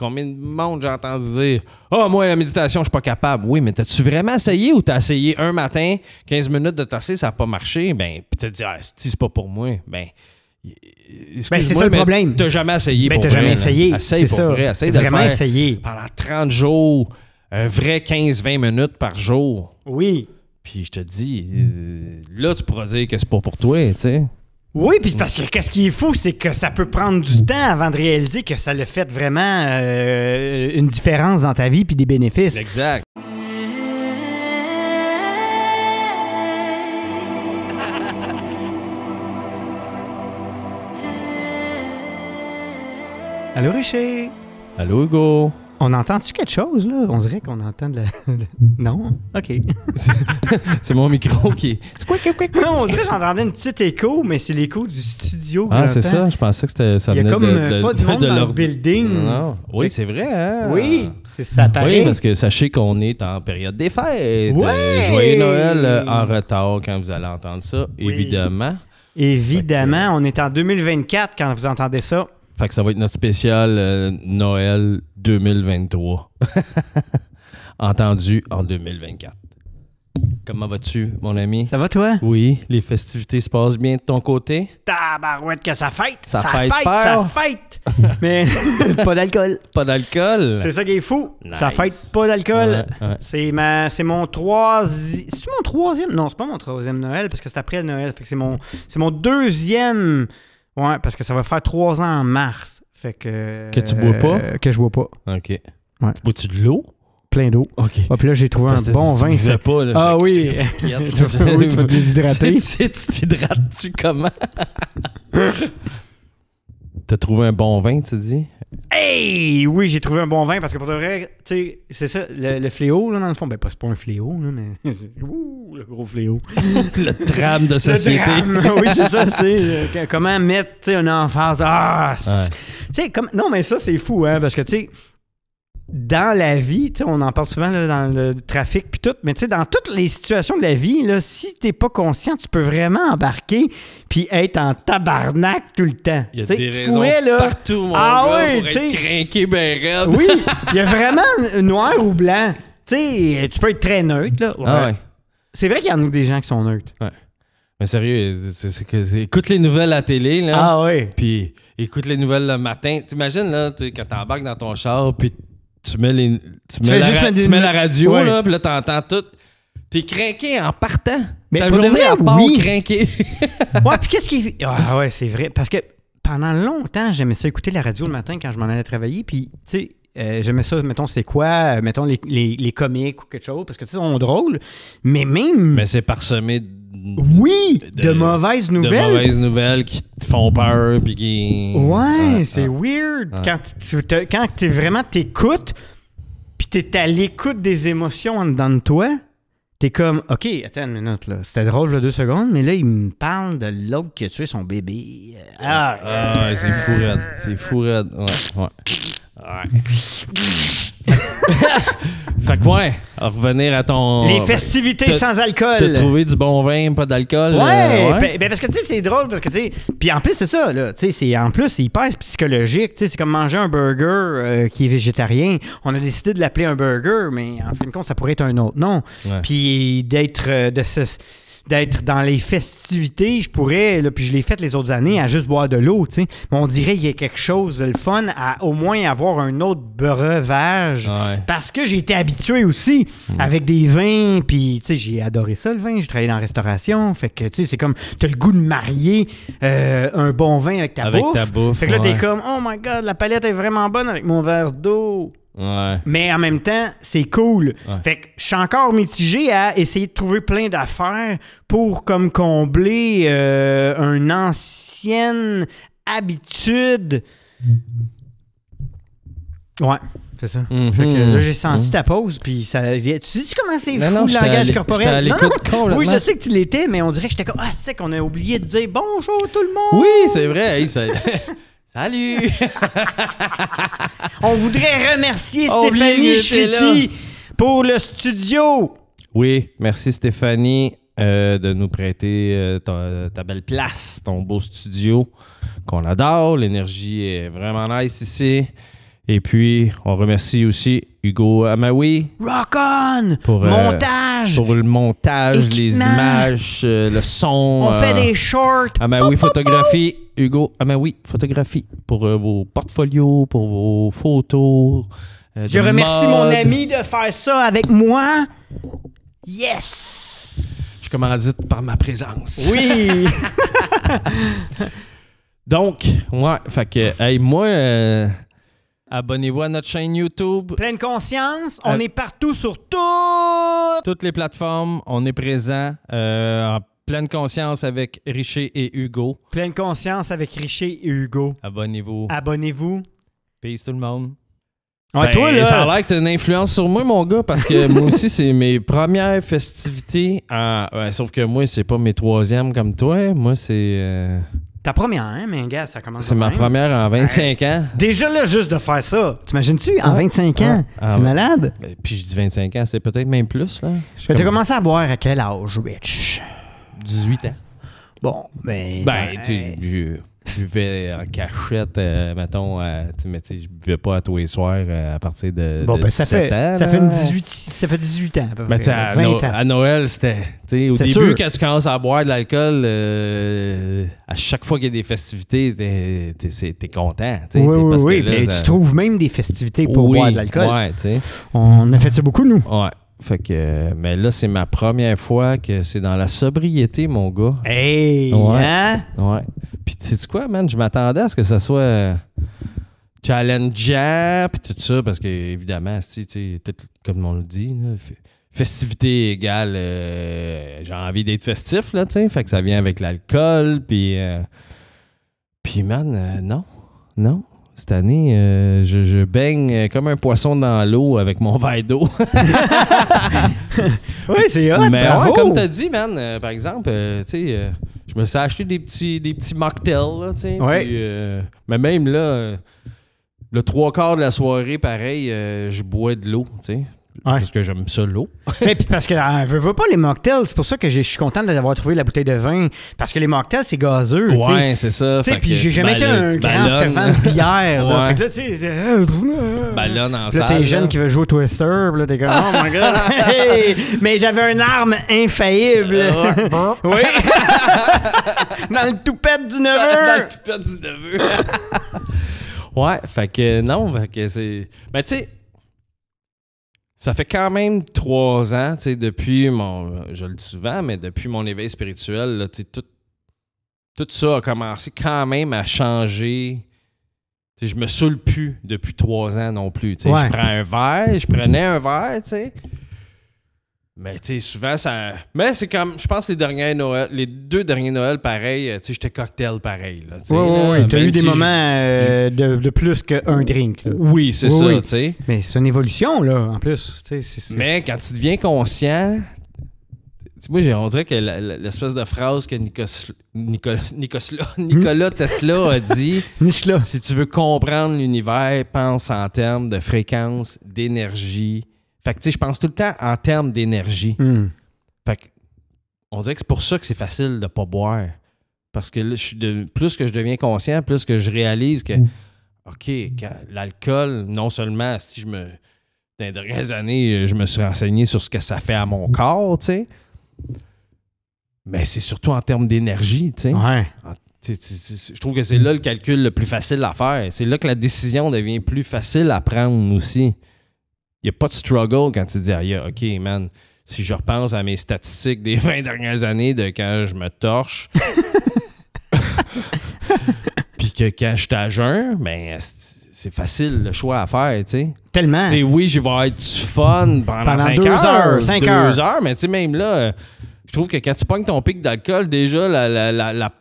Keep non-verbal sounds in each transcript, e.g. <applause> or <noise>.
Combien de monde j'ai entendu dire Ah, moi, la méditation, je suis pas capable. Oui, mais t'as-tu vraiment essayé ou t'as essayé un matin, 15 minutes de tasser, ça n'a pas marché? Ben, puis t'as dit Ah, c'est pas pour moi. Ben, ben, c'est ça le problème. T'as jamais essayé. Ben, t'as jamais essayé. Essaye pour vrai. Essaye de vraiment Pendant 30 jours, un vrai 15-20 minutes par jour. Oui. Puis je te dis, euh, là, tu pourras dire que c'est pas pour toi, tu sais. Oui, puis parce que qu'est-ce qui est fou, c'est que ça peut prendre du temps avant de réaliser que ça le fait vraiment euh, une différence dans ta vie puis des bénéfices. Exact. Allô Richer. Allô Hugo. On entend-tu quelque chose, là? On dirait qu'on entend de la. <laughs> Non? OK. <laughs> C'est mon micro qui C'est quoi, Non, on dirait que j'entendais une petite écho, mais c'est l'écho du studio. Ah, c'est ça. Je pensais que ça venait de, de- pas dans building. Oui, c'est vrai. Hein? Oui, c'est ça Oui, parce que sachez qu'on est en période des fêtes. Oui! Euh, joyeux Noël euh, en retard quand vous allez entendre ça, évidemment. Évidemment, on est en 2024 quand vous entendez ça. Fait ça va être notre spécial euh, Noël 2023. <laughs> Entendu en 2024. Comment vas-tu, mon ami? Ça va, toi? Oui, les festivités se passent bien de ton côté. Tabarouette que ça fête! Ça, fête, ça fête! <laughs> Mais <laughs> pas d'alcool. Pas d'alcool? C'est ça qui est fou. Ça fête pas d'alcool. c'est ma C'est mon troisième... C'est mon troisième? Non, c'est pas mon troisième Noël, parce que c'est après le Noël. Fait que c'est mon... mon deuxième... Ouais, parce que ça va faire trois ans en mars. Fait que. Que tu bois pas? Euh, que je bois pas. OK. Tu bois-tu de l'eau? Plein d'eau. OK. Ah, puis là, j'ai trouvé un bon vin. Tu pas, là, Ah oui. <laughs> oui, tu vas déshydrater. <laughs> tu t'hydrates-tu comment? <laughs> T'as trouvé un bon vin, tu dis? Hey! Oui, j'ai trouvé un bon vin parce que pour de vrai, tu sais, c'est ça, le, fléau, là, dans le fond. Ben, c'est pas un fléau, là, mais. <laughs> Ouh, le gros fléau. <laughs> le trame de société. <laughs> oui, c'est ça, c'est. Euh, comment mettre, tu sais, un emphase. Ah! Tu sais, comme. Non, mais ça, c'est fou, hein, parce que, tu sais dans la vie, on en parle souvent dans le trafic puis tout, mais dans toutes les situations de la vie, là, si t'es pas conscient, tu peux vraiment embarquer puis être en tabarnak tout le temps. Il y a des raisons partout, mon ah gars, être crinqué ben raide. Oui, il y a <laughs> vraiment noir ou blanc. sais, tu peux être très neutre. Là. Ah c'est vrai qu'il y en a des gens qui sont neutres. Ouais. Mais sérieux, écoute les nouvelles à la télé, là. Ah oui. Puis écoute les nouvelles le matin. T'imagines, là, quand t'embarques dans ton char, puis tu mets, les, tu mets, la, mets la, radio, là, puis là, t'entends tout. T'es craqué en partant. Mais Ta journée, à part, oui. craqué. <laughs> ouais, puis qu'est-ce qui... Ah ouais, c'est vrai. Parce que pendant longtemps, j'aimais ça écouter la radio le matin quand je m'en allais travailler, puis, tu sais... Euh, j'aimais ça, mettons, c'est quoi, euh, mettons, les, les, les comiques ou quelque chose, parce que, tu sais, on drôle, mais même... Mais c'est parsemé de oui, de, mauvaises nouvelles. De mauvaises nouvelles qui te font peur. Puis qui... Ouais, c'est weird. Quand tu es vraiment t'écoutes, puis t'es à l'écoute des émotions en dedans de toi, t'es comme, OK, attends une minute, là. C'était drôle, là, deux secondes, mais là, il me parle de l'autre qui a tué son bébé. Ah, ah c'est fou, C'est fou, raide. Ouais, ouais fait que ouais, revenir à ton. Les festivités sans alcool. T'as trouvé du bon vin, pas d'alcool. Ouais, euh, ben, ben, parce que tu sais, c'est drôle parce que tu Puis en plus, c'est ça, là. en plus, c'est hyper psychologique. Tu sais, c'est comme manger un burger euh, qui est végétarien. On a décidé de l'appeler un burger, mais en fin de compte, ça pourrait être un autre nom. Puis d'être euh, de ce d'être dans les festivités, je pourrais, puis je l'ai fait les autres années, à juste boire de l'eau, tu sais. Mais on dirait qu'il y a quelque chose de le fun à au moins avoir un autre breuvage. Parce que j'ai été habitué aussi mm. avec des vins, puis tu sais, j'ai adoré ça, le vin. J'ai travaillé dans la restauration. Fait que, tu sais, c'est comme, t'as le goût de marier euh, un bon vin avec ta bouffe. Fait que là, t'es comme, oh my god, la palette est vraiment bonne avec mon verre d'eau. Mais en même temps, c'est cool. Fait que je suis encore mitigé à essayer de trouver plein d'affaires pour comme combler euh, une ancienne habitude. Ouais. C'est ça. Mhm. fait que, là, j'ai mhm. senti ta pause, puis ça. Tu sais-tu comment c'est fou le langage corporel? Non, non. Oui, je sais que tu l'étais, mais on dirait que j'étais comme Ah, c'est qu'on a oublié de dire bonjour tout le monde! Oui, c'est vrai. <laughs> Salut! <laughs> On voudrait remercier Stéphanie Chiki pour le studio. Oui, merci Stéphanie euh, de nous prêter euh, ta, belle place, ton beau studio qu'on adore. L'énergie est vraiment nice ici. Et puis, on remercie aussi Hugo Amaoui. Rock on! Pour, euh, montage! Pour le montage, les images, le son. On fait des shorts. Amaoui Photographie. Hugo. Ah ben oui, photographie pour euh, vos portfolios, pour vos photos. Euh, Je remercie mon ami de faire ça avec moi. Yes! Je dire par ma présence. Oui! <laughs> Donc, ouais, fait que, hey, moi, euh, abonnez-vous à notre chaîne YouTube. Pleine conscience, on est partout sur toutes les plateformes, on est présent. Pleine conscience avec Richer et Hugo. Pleine conscience avec Richer et Hugo. Abonnez-vous. Abonnez-vous. Peace tout le monde. Ben, toi, là... Ça a l'air que t'as une influence sur moi, mon gars, parce que <laughs> moi aussi, c'est mes premières festivités. à sauf que moi, c'est pas mes troisièmes comme toi. Moi, c'est. Euh, Ta première, hein, mais gars, ça commence C'est ma première en 25 ans. Déjà là, juste de faire ça. T'imagines-tu, en 25 ah, ah, ans? Ah, malade? Ben, puis je dis 25 ans, c'est peut-être même plus, là. Ben, t'as commencé à boire à quel âge, bitch? 18 ans. Bon, ben... Ben, tu sais, je buvais en cachette, euh, mettons, euh, mais tu sais, je buvais pas à tous les soirs euh, à partir de, bon, ben, ça fait, ans. Ça fait, 18, ça fait 18 ans, à peu près. à, à Noël, c'était. Au début, quand tu commences à boire de l'alcool, à chaque fois qu'il y a des festivités, t'es es, content. Oui, oui, parce oui. Que tu trouves même des festivités pour boire de l'alcool. Ouais, On a fait ça beaucoup, nous. Ouais. Fait que, mais là, c'est ma première fois que c'est dans la sobriété, mon gars. Hey! Ouais. Hein? ouais. Puis, tu sais quoi, man? Je m'attendais à ce que ça soit euh, challengeant, puis tout ça, parce que, évidemment, tu sais, comme on le dit, festivité égale euh, j'ai envie d'être festif, là, tu Fait que ça vient avec l'alcool, puis. Euh, puis, man, non. Non. Cette année, euh, je, baigne euh, comme un poisson dans l'eau avec mon <laughs> verre d'eau. <laughs> oui, c'est hot. Mais comme tu as dit, man, euh, par exemple, tu sais, je me suis acheté des petits, des petits mocktails, tu sais. mais même là, le trois quarts de la soirée, pareil, je bois de l'eau, tu sais. Parce que j'aime ça l'eau. <laughs> mais puis parce que ne euh, veux, pas les mocktails, c'est pour ça que je suis content d'avoir trouvé la bouteille de vin parce que les mocktails c'est gazeux. Ouais, c'est ça. T'sais, puis j'ai jamais été un grand fervent de bière. Ouais. Là, fait que là tu sais, euh, euh, Là t'es jeune qui veut jouer au Twister, là t'es comme oh my god. <laughs> mais j'avais une arme infaillible. <laughs> oui. Dans le toupette du neveu. Dans le toupette du neveu. ouais, fait que non, fait que c'est. Mais tu sais ça fait quand même trois ans, tu sais, depuis mon. Je le dis souvent, mais depuis mon éveil spirituel, là, tout, tout ça a commencé quand même à changer. Tu sais, je me saoule plus depuis trois ans non plus. Tu sais, Je prends un verre, je prenais un verre, tu sais. Mais tu sais, souvent, ça. Mais c'est comme. Je pense les derniers Noël, les deux derniers Noël, pareil, euh, tu sais, j'étais cocktail pareil. oui, oui, Tu as eu des moments euh, de, de, plus qu'un drink. Oui, c'est ça, tu sais. Mais c'est une évolution, là, en plus. Mais quand tu deviens conscient. Moi, on dirait que l'espèce de phrase que Nikos, Nikos, Nikosla, <laughs> Nicolas Tesla a dit <laughs> Si tu veux comprendre l'univers, pense en termes de fréquence, d'énergie, fait que, je pense tout le temps en termes d'énergie. Hmm. Fait on dirait que c'est pour ça que c'est facile de pas boire. Parce que de, plus que je deviens conscient, plus que je réalise que, hmm. OK, l'alcool, non seulement, si je me. Dans les années, je me suis renseigné sur ce que ça fait à mon corps, Mais c'est surtout en termes d'énergie, je trouve que c'est là le calcul le plus facile à faire. C'est là que la décision devient plus facile à prendre aussi. Il n'y a pas de struggle quand tu dis, ah, yeah, OK, man, si je repense à mes statistiques des 20 <laughs> dernières années de quand je me torche, <laughs> puis que quand je à ben, c'est facile le choix à faire, tu sais. Tellement. T'sais, oui, je vais être du fun pendant, 5 deux heures, 5 heures. mais tu sais, même là, euh, je trouve que quand tu pognes ton pic d'alcool, déjà, la, la, la,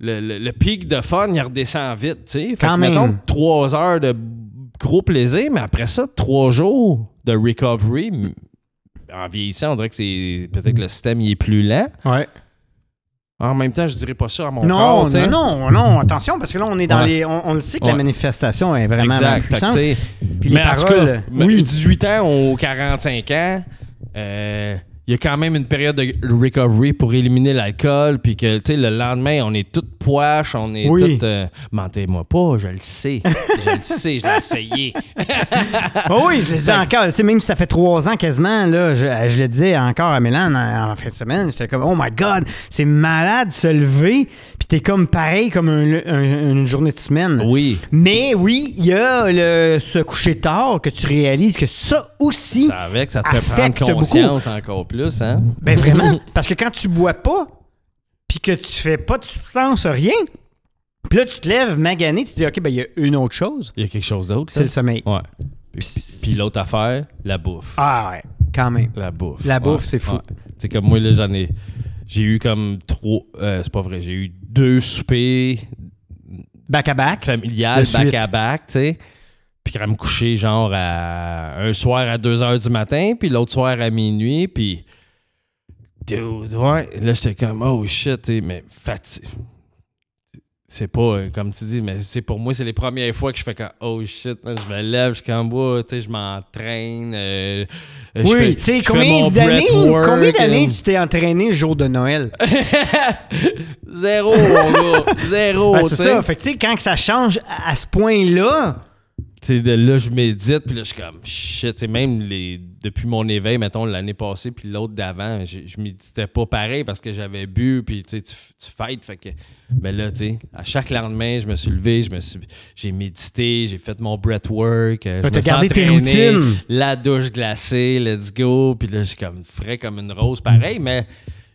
le, pic de fun, il redescend vite, tu sais. mettons, 3 heures de gros plaisir, mais après ça, trois jours de recovery, en vieillissant, on dirait que c'est peut-être que le système il est plus lent. Ouais. En même temps, je dirais pas ça à mon non, corps, Non, non, attention, parce que là, on est dans les. On, le sait que la manifestation est vraiment exact, puissante. paroles, cas, oui. 18 ans aux 45 ans, euh, il y a quand même une période de recovery pour éliminer l'alcool, puis que, tu sais, le lendemain, on est toute poche, on est toute. Euh, mentez-moi pas, je le sais. je le sais, je l'ai <laughs> essayé. Ah oui, je le dis encore. Tu sais, même si ça fait trois ans quasiment, là, je, euh, je le dis encore à Milan en, fin de semaine, j'étais comme, oh my God, c'est malade de se lever, puis t'es comme pareil, comme une journée de semaine. Oui. Mais oui, il y a le, se coucher tard que tu réalises que ça aussi ça avec, ça te prend conscience encore plus. Hein? Ben <laughs> vraiment, parce que quand tu bois pas, puis que tu fais pas de substance, rien, puis là, tu te lèves magané, tu te dis, OK, ben il y a une autre chose. Il y a quelque chose d'autre. C'est le sommeil. Ouais. Puis, l'autre affaire, la bouffe. Ah ouais, quand même. La bouffe. La bouffe, c'est fou. C'est comme moi, là, j'en ai. J'ai eu comme trois. Euh, c'est pas vrai, j'ai eu deux soupers. Back à back. Familial, back à back, tu sais puis qu'elle me coucher genre à un soir à 2 heures du matin, puis l'autre soir à minuit, puis. Dude, ouais. Là, j'étais comme, oh shit, mais fatigué. C'est pas, euh, comme tu dis, mais c'est pour moi, c'est les premières fois que je fais comme, oh shit, je me lève, je suis comme, tu sais, je m'entraîne. Euh, oui, tu sais, combien d'années euh. d'années tu t'es entraîné le jour de Noël? <laughs> Zéro, mon gars. <laughs> Zéro. Ben, c'est ça. Fait que, tu sais, quand que ça change à ce point-là, là, je médite, puis là, je suis comme, shit, même les, depuis mon éveil, mettons, l'année passée, puis l'autre d'avant, je, je méditais pas pareil parce que j'avais bu, puis tu, tu Mais là, tu à chaque lendemain, je me suis levé, je me j'ai médité, j'ai fait mon breathwork, euh, je me gardé tes routines. la douche glacée, let's go, puis là, je suis comme frais comme une rose, pareil, mais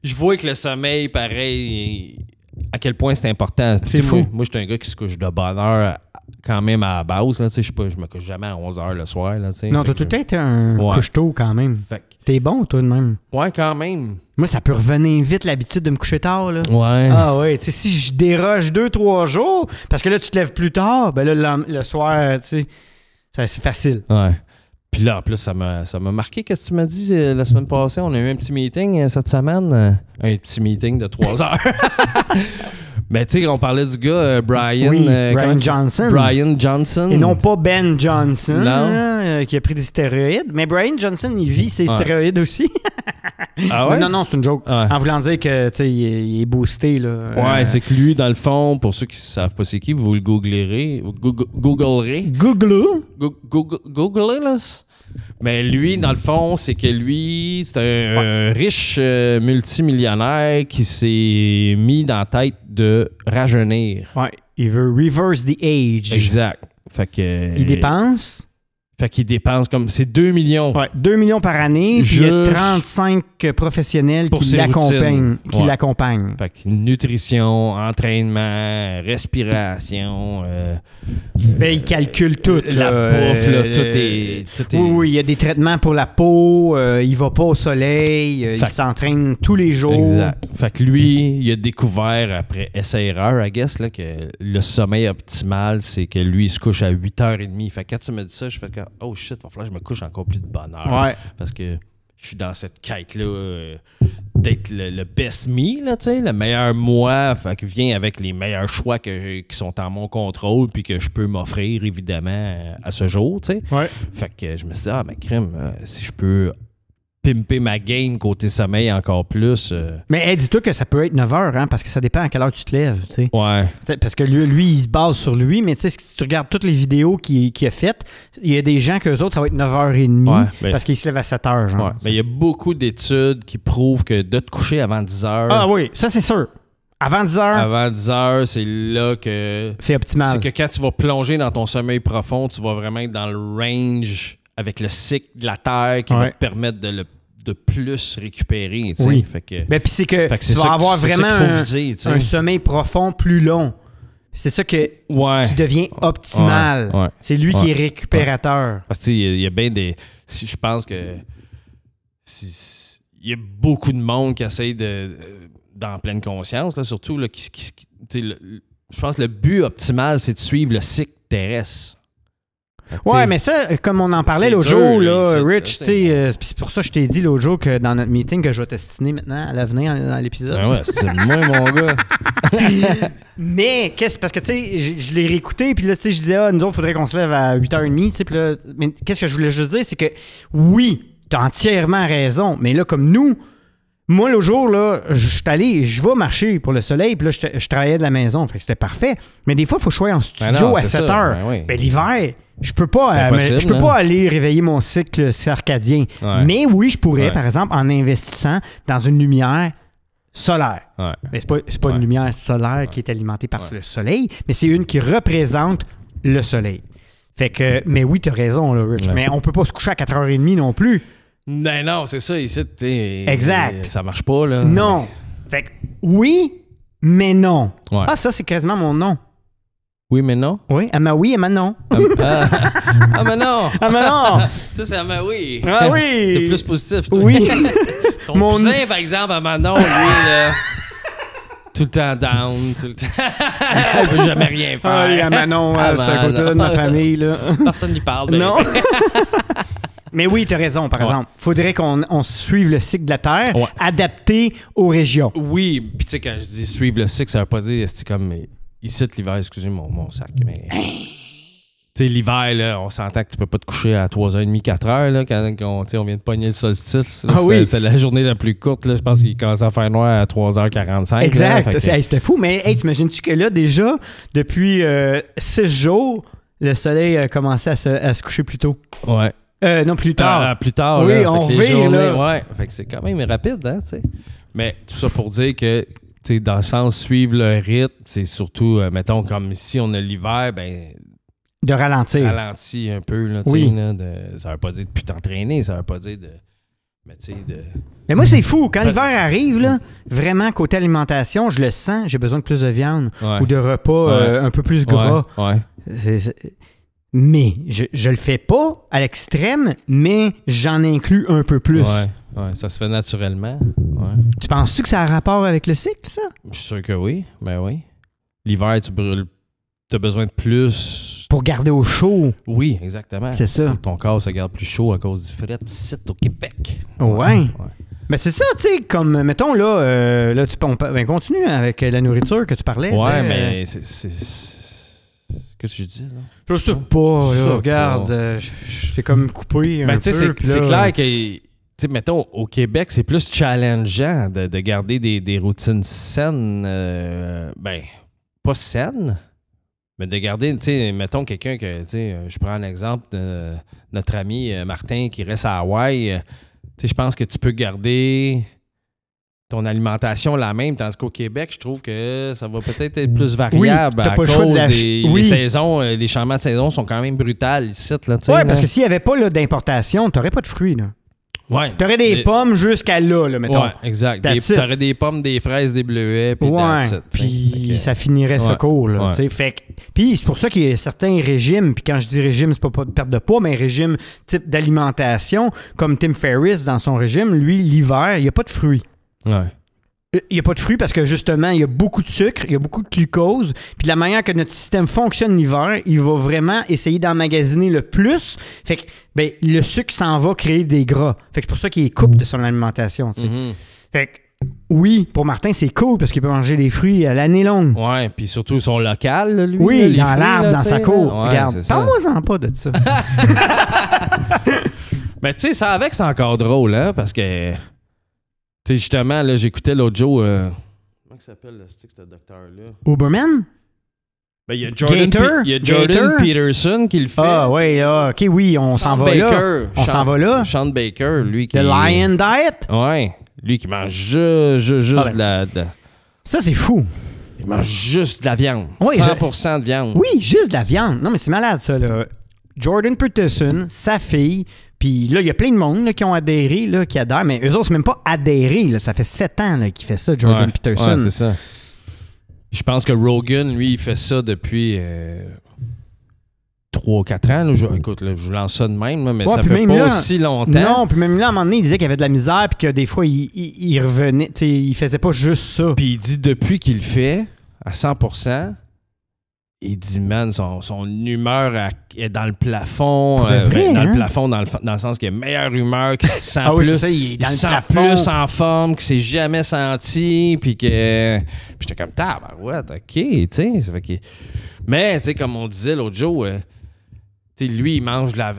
je vois que le sommeil, pareil, à quel point c'est important. C'est fou. Moi, moi je suis un gars qui se couche de bonne heure quand même à base. Là, je ne me couche jamais à 11h le soir. Là, non, t'as tout le temps été un couche-tôt quand même. T'es bon, toi, de même. Ouais, quand même. Moi, ça peut revenir vite l'habitude de me coucher tard. Là. Ouais. Ah ouais, tu si je déroge deux, trois jours, parce que là, tu te lèves plus tard, ben là, le, soir, tu c'est facile. Ouais. Puis là, en plus, ça m'a, ça m'a marqué. Qu'est-ce que tu m'as dit euh, la semaine passée? On a eu un petit meeting euh, cette semaine. Euh, un petit meeting de trois <laughs> heures. Ben, tu sais, on parlait du gars, euh, Brian, euh, Johnson. Brian Johnson. Et non pas Ben Johnson, hein, euh, qui a pris des stéroïdes. Mais Brian Johnson, il vit ses stéroïdes aussi. <laughs> ah ouais? Non, non, c'est une joke. En voulant dire que, il, est boosté, là. Ouais, c'est que lui, dans le fond, pour ceux qui ne savent pas c'est qui, vous le googlerez. Googlerez. Google. Google. Google. Google. Mais lui, dans le fond, c'est que lui, c'est un, riche euh, multimillionnaire qui s'est mis dans la tête de rajeunir. Ouais, il veut reverse the age. Exact. Fait que, il dépense, fait qu'il dépense comme. C'est 2 millions. 2 millions par année. Puis il y a 35 professionnels qui l'accompagnent. Qui l'accompagnent. Fait que nutrition, entraînement, respiration. Euh, ben, il euh, calcule tout. La bouffe, là, tout, euh, est, Oui, il y a des traitements pour la peau. il va pas au soleil. il s'entraîne tous les jours. Exact. Fait que lui, il a découvert après essai-erreur, I guess, là, que le sommeil optimal, c'est que lui, il se couche à 8h30. Fait que quand tu me dis ça, je fais comme Oh shit, il va falloir que je me couche encore plus de bonheur. Parce que je suis dans cette quête-là euh, d'être le, best me, le meilleur moi, fait que vient avec les meilleurs choix qui sont en mon contrôle puis que je peux m'offrir, évidemment, euh, à ce jour. Fait que je me suis dit, ah, mais crime, euh, si je peux pimper ma game côté sommeil encore plus. Euh. Mais dis-toi que ça peut être 9 h hein, parce que ça dépend à quelle heure tu te lèves. T'sais. Ouais. parce que lui, lui, il se base sur lui, mais tu sais, si tu regardes toutes les vidéos qu'il a faites, il y a des gens qu'eux autres, ça va être 9h30 parce qu'ils se lèvent à 7h. mais il y a beaucoup d'études qui prouvent que de te coucher avant 10 h Ah oui, ça c'est sûr. Avant 10 h Avant 10 h c'est là que. C'est optimal. C'est que quand tu vas plonger dans ton sommeil profond, tu vas vraiment être dans le range avec le cycle de la Terre qui va te permettre de le de plus récupérer. T'sais. Oui. Fait que, ben, c'est que tu vas avoir vraiment un, sommeil profond plus long. C'est ça que, ouais. qui devient optimal. c'est lui qui est récupérateur. Parce que il y, a, bien des. Si je pense que. il y a beaucoup de monde qui essaie de. Dans pleine conscience, surtout, qui, je pense que le but optimal, c'est de suivre le cycle terrestre. Ouais, mais ça, comme on en parlait l'autre jour, Rich, c'est pour ça que je t'ai dit l'autre jour que dans notre meeting que je vais t'estimer maintenant à l'avenir dans l'épisode. Ben ouais, c'est mon gars. <laughs> mais qu'est-ce parce que tu sais, je, l'ai réécouté, puis là, tu sais, je disais, ah, nous autres, il faudrait qu'on se lève à 8h30, tu sais, mais qu'est-ce que je voulais juste dire, c'est que oui, t'as entièrement raison, mais là, comme nous, moi, le jour, là, je suis allé, je vais marcher pour le soleil, puis là, je travaillais de la maison. Fait c'était parfait. Mais des fois, il faut que je en ben studio à 7 heures. Ben ben, l'hiver, je peux pas, euh, je peux hein. pas aller réveiller mon cycle circadien. Mais oui, je pourrais, par exemple, en investissant dans une lumière solaire. Mais c'est pas, pas une lumière solaire qui est alimentée par le soleil, mais c'est une qui représente le soleil. Fait que, mais oui, tu as raison, Rich. Mais on peut pas se coucher à 4h30 non plus. Non, ben non, c'est ça, ici, tu Exact. Euh, ça marche pas, là. Non. Fait que oui, mais non. Ah, ça, c'est quasiment mon nom. Oui, mais non. Oui, ah, mais oui, et mais non. Ah, ah. ah, mais non. Ah, mais non. <laughs> ça, c'est ah, mais oui. Ah, oui. <laughs> T'es plus positif, toi. Oui. <laughs> mon... cousin, par exemple, à non, lui, là tout le temps down, tout le temps. On peut jamais rien ah, faire. Ah, oui, à Manon, ah, c'est à côté de ma famille. Là. Personne n'y parle. Ben. Non. Mais oui, tu as raison, par exemple. faudrait qu'on suive le cycle de la Terre, adapté aux régions. Oui, puis tu sais, quand je dis suivre le cycle, ça veut pas dire, c'est comme, ici, l'hiver, excusez mon, mon sac, mais... Hein? Tu sais, l'hiver, on s'entend que tu peux pas te coucher à 3h30, 4h, là, quand, on, on vient de pogner le solstice. Ah c'est la journée la plus courte. Là, je pense qu'il commence à faire noir à 3h45. Exact. C'était fou. Mais hey, t'imagines-tu que là, déjà, depuis 6 euh, jours, le soleil a commencé à se, à se coucher plus tôt? Ouais. Euh, non, plus tard. Ah, plus tard. Oui, on fait là. fait que c'est quand même rapide, hein, tu sais. Mais tout ça pour dire que, tu dans le sens suivre le rythme, c'est surtout, euh, mettons, comme ici, on a l'hiver, ben de ralentir. Ralentir un peu, là, sais, là ça veut pas dire de plus t'entraîner, ça veut pas dire de... Mais, tu sais de... mais moi, c'est fou. Quand l'hiver arrive, là, vraiment, côté alimentation, je le sens, j'ai besoin de plus de viande ou de repas euh, un peu plus gras. Ouais mais je, je le fais pas à l'extrême, mais j'en inclus un peu plus. Ouais, ça se fait naturellement. Tu penses-tu que ça a un rapport avec le cycle, ça? Je suis sûr que oui, ben oui. L'hiver, tu brûles, as besoin de plus. Pour garder au chaud. Oui, exactement. C'est ça. Ton corps ça garde plus chaud à cause du fret site au Québec. Ouais. Mais ben, c'est ça, tu sais, comme, mettons, là, euh, là tu, on, ben, continue avec la nourriture que tu parlais. Ouais, mais euh, c'est que je dis, là? Je sais pas, regarde, euh, je, fais comme coupé Mais tu sais, c'est clair euh, que, mettons, au Québec, c'est plus challengeant de, garder des, routines saines, euh, ben, pas saines, mais de garder, tu sais, mettons quelqu'un que, tu sais, je prends un exemple de notre ami Martin qui reste à Hawaï, tu sais, je pense que tu peux garder ton alimentation la même, tandis qu'au Québec, je trouve que ça va peut-être être plus variable à cause des les Les changements de saison sont quand même brutales ici. Oui, parce que s'il n'y avait pas d'importation, tu n'aurais pas de fruits. Là. Ouais. T'aurais des pommes jusqu'à là, là, mettons. Oui, exact. Tu T'aurais des pommes, des fraises, des bleuets, puis Puis ça finirait ça ce là. Fait Puis c'est pour ça qu'il y a certains régimes, puis quand je dis régime, c'est pas, pas de perte de poids, mais régime type d'alimentation, comme Tim Ferriss dans son régime, lui, l'hiver, il n'y a pas de fruits. Euh, il n'y a pas de fruits parce que justement, il y a beaucoup de sucre, il y a beaucoup de glucose. Puis la manière que notre système fonctionne l'hiver, il va vraiment essayer d'emmagasiner le plus. Fait que ben, le sucre s'en va créer des gras. Fait que c'est pour ça qu'il est coupe de son alimentation. Mm-hmm. Fait que oui, pour Martin, c'est cool parce qu'il peut manger des fruits à euh, l'année longue. Ouais, puis surtout son local, lui. Oui, il dans l'arbre, dans sa cour. Regarde, parle-moi-en pas de ça. <laughs> <laughs> Mais tu sais, ça avec, c'est encore drôle, hein, parce que tu sais, justement, là, j'écoutais l'autre Joe. euh, Comment il s'appelle le stick, ce docteur-là? Uberman? Ben, il y a Jordan, y a Jordan Peterson qui le fait. Ah, ouais, ah, ok, oui, on s'en va là. On s'en va là. Sean Baker, lui qui. The Lion Diet? Ouais. Lui qui mange juste ah, ben, de la. de- Ça, c'est fou. Il mange juste de la viande. Oui, 100% de viande. Oui, juste de la viande. Non, mais c'est malade, ça, là. Jordan Peterson, sa fille, puis là, il y a plein de monde qui ont adhéré, là, qui adhèrent, mais eux autres, c'est même pas adhéré. Ça fait sept ans qu'il fait ça, Jordan Peterson. Ouais, c'est ça. Je pense que Rogan, lui, il fait ça depuis euh, trois 3 ou 4 ans. Écoute, Je, vous lance ça de même, mais ça fait pas aussi longtemps. Non, puis même là, à un moment donné, il disait qu'il y avait de la misère, puis que des fois, il, il, il revenait. Il faisait pas juste ça. Puis il dit depuis qu'il le fait, à 100 il dit, man, son, son humeur est dans le plafond. Euh, ben, dans le hein? plafond, dans le, sens qu'il a meilleure humeur, qu'il se sent, plus, en forme, qu'il s'est jamais senti. Puis que. j'étais comme, tabarouette, ouais, ok, tu sais. Mais, tu sais, comme on disait l'autre jour, euh, tu sais, lui, il mange de la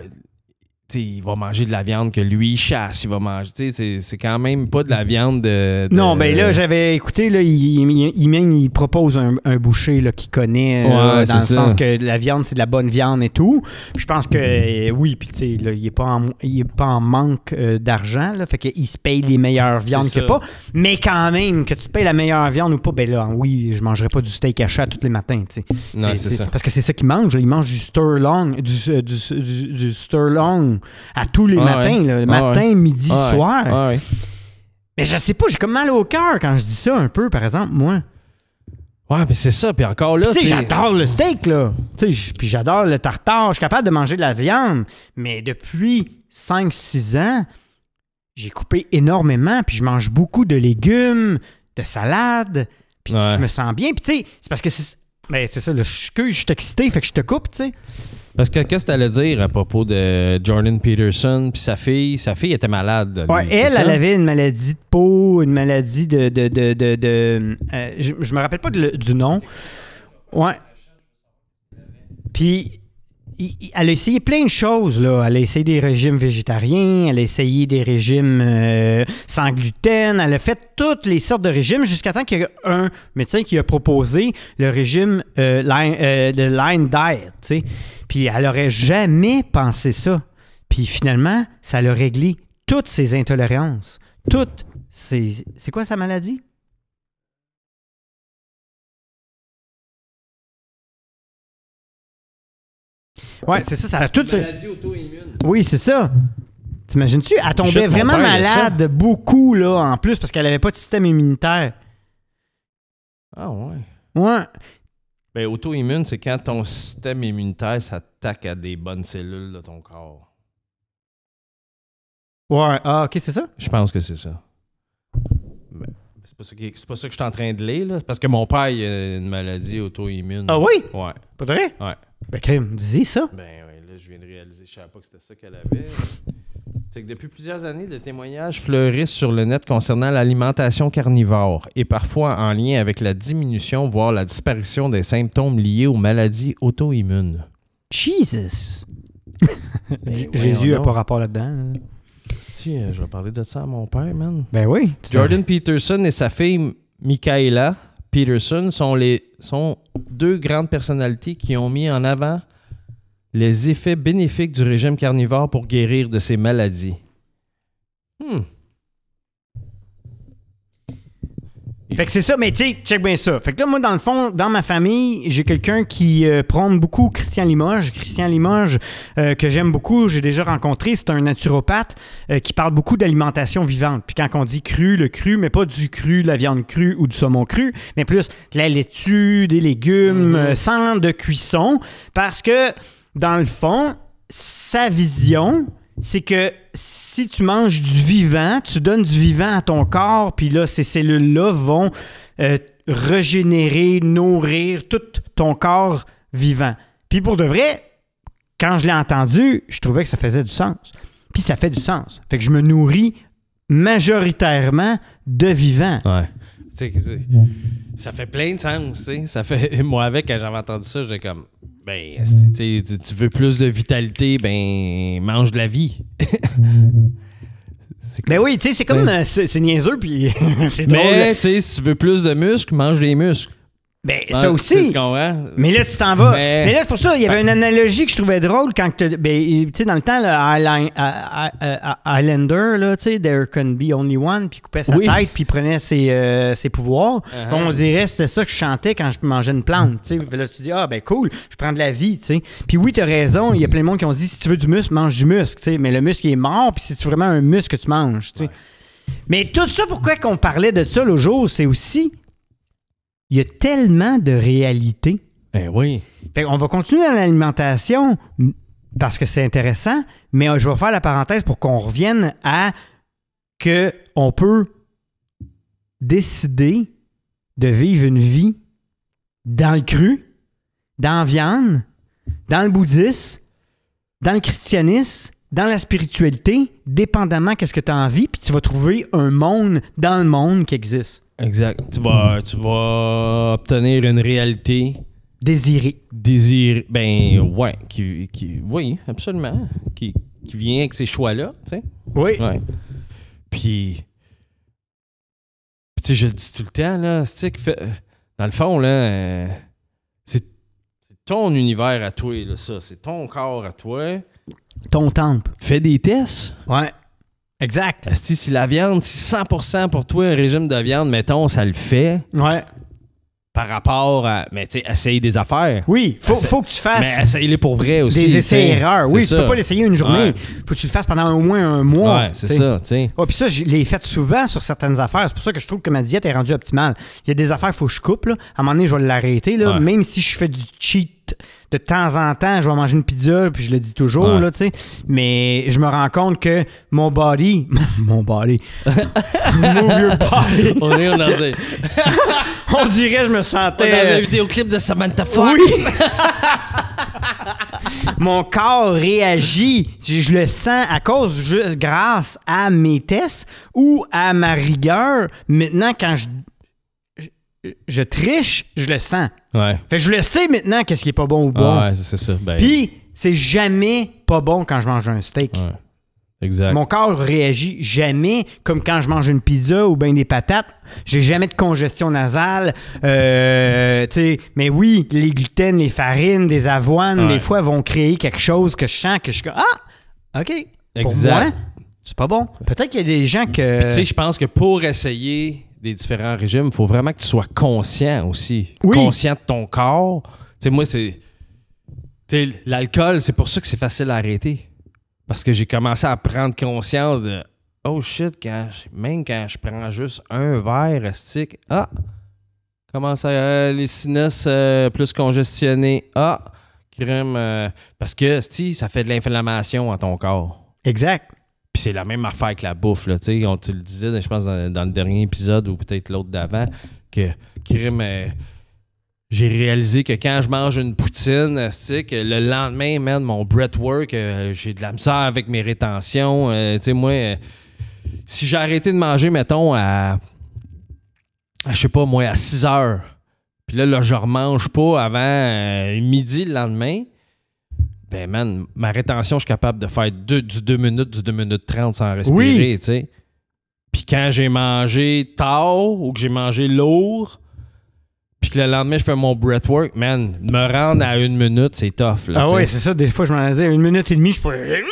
il va manger de la viande que lui chasse, il va manger. C'est quand même pas de la viande de. Non, ben là, j'avais écouté, là, il, propose un, boucher qu'il connaît, euh, dans le sens que la viande, c'est de la bonne viande et tout. je pense que euh, oui, puis il n'est pas, il est pas en manque euh, d'argent, là, fait qu'il se paye les meilleures viandes que pas. Mais quand même, que tu payes la meilleure viande ou pas, ben là, oui, je mangerai pas du steak à chat tous les matins, c'est Parce que c'est ça qu'il mange, il mange du stir du, du, du, à tous les ah matins, le ah matin, midi, ah soir. Mais je sais pas, j'ai comme mal au cœur quand je dis ça un peu, par exemple, moi. Ouais, mais c'est ça, puis encore là. Tu sais, j'adore le steak, là. Puis j'adore le tartare, je suis capable de manger de la viande. Mais depuis 5-6 ans, j'ai coupé énormément, puis je mange beaucoup de légumes, de salades, puis je me sens bien. Puis tu sais, c'est parce que c'est. Mais c'est ça, je suis excité, fait que je te coupe, tu sais. Parce que qu'est-ce que t'allais dire à propos de Jordan Peterson puis sa fille? Sa fille était malade. elle, elle avait une maladie de peau, une maladie de... de, euh, je, me rappelle pas du nom. Ouais. Puis... elle a essayé plein de choses. Là. Elle a essayé des régimes végétariens, elle a essayé des régimes euh, sans gluten, elle a fait toutes les sortes de régimes jusqu'à temps qu'il y ait un médecin qui a proposé le régime euh, de line diet. Puis elle n'aurait jamais pensé ça. Puis finalement, ça l'a réglé toutes ses intolérances, toutes ses... C'est quoi sa maladie? Ouais, c'est ça, ça tout... Maladie auto-immune. Oui, c'est ça. T'imagines-tu? Elle tombait vraiment malade beaucoup, là, en plus, parce qu'elle n'avait pas de système immunitaire. Ah ouais. Ouais. Bien, auto-immune, c'est quand ton système immunitaire s'attaque à des bonnes cellules de ton corps. Ouais, ah, ok, c'est ça? Je pense que c'est ça. Mais c'est pas, ça que je suis en train de lire, là. C'est parce que mon père, il a une maladie auto-immune. Ah oui? Ouais. Pas vrai? Ouais. Ben, même, dis ça. Ben, là, je viens de réaliser. Je savais pas que c'était ça qu'elle avait. C'est que depuis plusieurs années, des témoignages fleurissent sur le net concernant l'alimentation carnivore et parfois en lien avec la diminution, voire la disparition des symptômes liés aux maladies auto-immunes. Jesus! <laughs> Jésus n'a pas rapport là-dedans. Si, euh, je vais parler de ça à mon père, man. Ben oui. Jordan Peterson et sa fille Michaela Peterson sont, les, sont deux grandes personnalités qui ont mis en avant les effets bénéfiques du régime carnivore pour guérir de ces maladies. Hmm. Fait que c'est ça, mais tu check bien ça. Fait que là, moi, dans le fond, dans ma famille, j'ai quelqu'un qui euh, beaucoup Christian Limoges. Christian Limoges, euh, que j'aime beaucoup, j'ai déjà rencontré, c'est un naturopathe euh, qui parle beaucoup d'alimentation vivante. Puis quand on dit cru, le cru, mais pas du cru, de la viande crue ou du saumon cru, mais plus de la laitue, des légumes, mhm. euh, sans de cuisson. Parce que dans le fond, sa vision, c'est que si tu manges du vivant, tu donnes du vivant à ton corps, puis là, ces cellules-là vont euh, régénérer, nourrir tout ton corps vivant. Puis pour de vrai, quand je l'ai entendu, je trouvais que ça faisait du sens. Puis ça fait du sens. Fait que je me nourris majoritairement de vivant. Ouais. ça fait plein de sens, Ça fait, <laughs> moi, avec, quand j'avais entendu ça, j'étais comme, ben, tu veux plus de vitalité, ben, mange de la vie. <laughs> ben oui, tu sais, c'est comme. Euh, c'est niaiseux, puis <laughs> c'est drôle. Mais, tu sais, si tu veux plus de muscles, mange des muscles. Ben, ça aussi. Mais là, tu t'en vas. Mais... là, c'est pour ça, il y avait une analogie que je trouvais drôle quand ben, tu sais, dans le temps, Highlander, là, tu sais, There Can Be Only One, puis coupait sa tête, puis prenait ses, euh, pouvoirs. Uh-huh. On dirait c'était ça que je chantais quand je mangeais une plante, tu sais. Là, tu dis, ah, ben cool, je prends de la vie, tu sais. Puis oui, tu as raison, il y a plein de monde qui ont dit, si tu veux du muscle, mange du muscle, tu sais. Mais le muscle, il est mort, puis c'est vraiment un muscle que tu manges, tu sais. Mais tout ça, pourquoi qu'on parlait de ça le jour, c'est aussi il y a tellement de réalités. Eh oui. on va continuer dans l'alimentation parce que c'est intéressant, mais euh, je vais faire la parenthèse pour qu'on revienne à que on peut décider de vivre une vie dans le cru, dans la viande, dans le bouddhisme, dans le christianisme, dans la spiritualité, dépendamment qu'est-ce que tu as envie, puis tu vas trouver un monde dans le monde qui existe. Exact. Tu vas, obtenir une réalité désirée. Désirée. Ben ouais, qui, oui, absolument. Qui, vient avec ces choix-là, tu sais. Oui. Ouais. Puis, sais, je le dis tout le temps, là, c'est que dans le fond, là, euh, c'est ton univers à toi, là, ça. C'est ton corps à toi ton temple. Fais des tests. Ouais. Exact. Si, si la viande, si 100% pour toi, un régime de viande, mettons, ça le fait. Ouais. Par rapport à. Mais tu sais, des affaires. Oui, faut, faut que tu fasses. Mais pour vrai aussi. Des essais-erreurs. Oui, tu peux pas l'essayer une journée. Faut que tu le fasses pendant au moins un mois. Ouais, c'est ça, oh, puis ça, je l'ai fait souvent sur certaines affaires. C'est pour ça que je trouve que ma diète est rendue optimale. Il y a des affaires, faut que je coupe, À un moment donné, je vais l'arrêter, Même si je fais du cheat de temps en temps, je vais manger une pizza, puis je le dis toujours, là, tu sais. Mais je me rends compte que mon body. <laughs> mon body. body. <laughs> on est, <laughs> on dirait, je me sentais. On dans un euh, vidéoclip de Samantha Fox. Oui. mon corps réagit, je le sens à cause, grâce à mes tests ou à ma rigueur. Maintenant, quand je je triche, je le sens. Ouais. Fait je le sais maintenant qu'est-ce qui est pas bon ou bon. ouais, c'est ça. Ben... Puis c'est jamais pas bon quand je mange un steak. Exact. Mon corps réagit jamais comme quand je mange une pizza ou bien des patates. J'ai jamais de congestion nasale. Euh, mais oui, les gluten, les farines, des avoines, des fois vont créer quelque chose que je sens que je suis ah ok. Pour moi, c'est pas bon. Peut-être qu'il y a des gens que. Tu sais, je pense que pour essayer des différents régimes, il faut vraiment que tu sois conscient aussi. Oui. Conscient de ton corps. Tu sais, moi, c'est. Tu sais, L'alcool, c'est pour ça que c'est facile à arrêter. Parce que j'ai commencé à prendre conscience de Oh shit, quand même quand je prends juste un verre stick, ah, commence à euh, les sinus euh, plus congestionnés. Ah, crème. Euh, parce que, si, ça fait de l'inflammation à ton corps. Exact. Puis c'est la même affaire que la bouffe, là. Tu sais, on te le disait, je pense, dans, le dernier épisode ou peut-être l'autre d'avant, que crime. Euh, j'ai réalisé que quand je mange une poutine, que le lendemain, man, mon bread work euh, », j'ai de la misère avec mes rétentions. Euh, tu sais, moi, si j'ai arrêté de manger, mettons, à, je sais pas, moi, à 6 heures, puis là, là, je remange pas avant midi le lendemain, ben man, ma rétention, je suis capable de faire du 2 minutes, du 2 minutes 30 sans respirer, tu sais. Puis quand j'ai mangé tard ou que j'ai mangé lourd, puis que le lendemain, je fais mon breathwork, man, me rendre à une minute, c'est tough. Là, ah ouais, c'est ça. Des fois, je m'en disais, une minute et demie, je pourrais.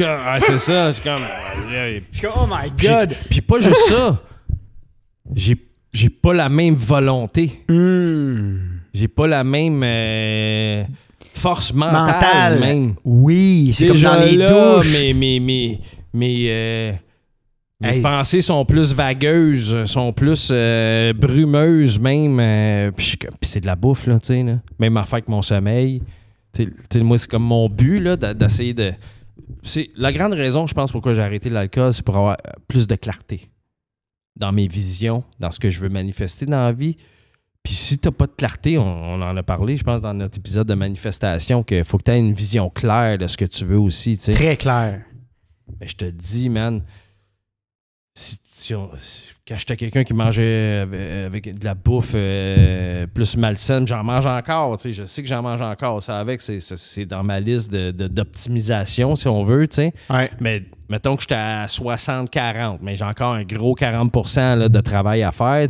ah, c'est ça. Je suis comme. Oh my God! Puis pas juste ça. J'ai, pas la même volonté. Hmm. J'ai pas la même. Euh, force mentale, même. Oui, c'est comme dans les là, Mais, mais, mais, mes euh, pensées sont plus vagueuses, sont plus euh, brumeuses même. Euh, puis c'est de la bouffe, là, tu sais. Même affaire avec mon sommeil. moi, c'est comme mon but, là, d'essayer de... C'est la grande raison, je pense, pourquoi j'ai arrêté l'alcool, c'est pour avoir plus de clarté dans mes visions, dans ce que je veux manifester dans la vie. Puis si tu n'as pas de clarté, on, en a parlé, je pense, dans notre épisode de manifestation, qu'il faut que tu aies une vision claire de ce que tu veux aussi. Très clair. Mais je te dis, man, si, quand j'étais quelqu'un qui mangeait avec, de la bouffe euh, plus malsaine, j'en mange encore. Je sais que j'en mange encore. Ça, avec, c'est dans ma liste d'optimisation, si on veut. T'sais. Ouais. Mais mettons que j'étais à 60-40, mais j'ai encore un gros 40 de travail à faire,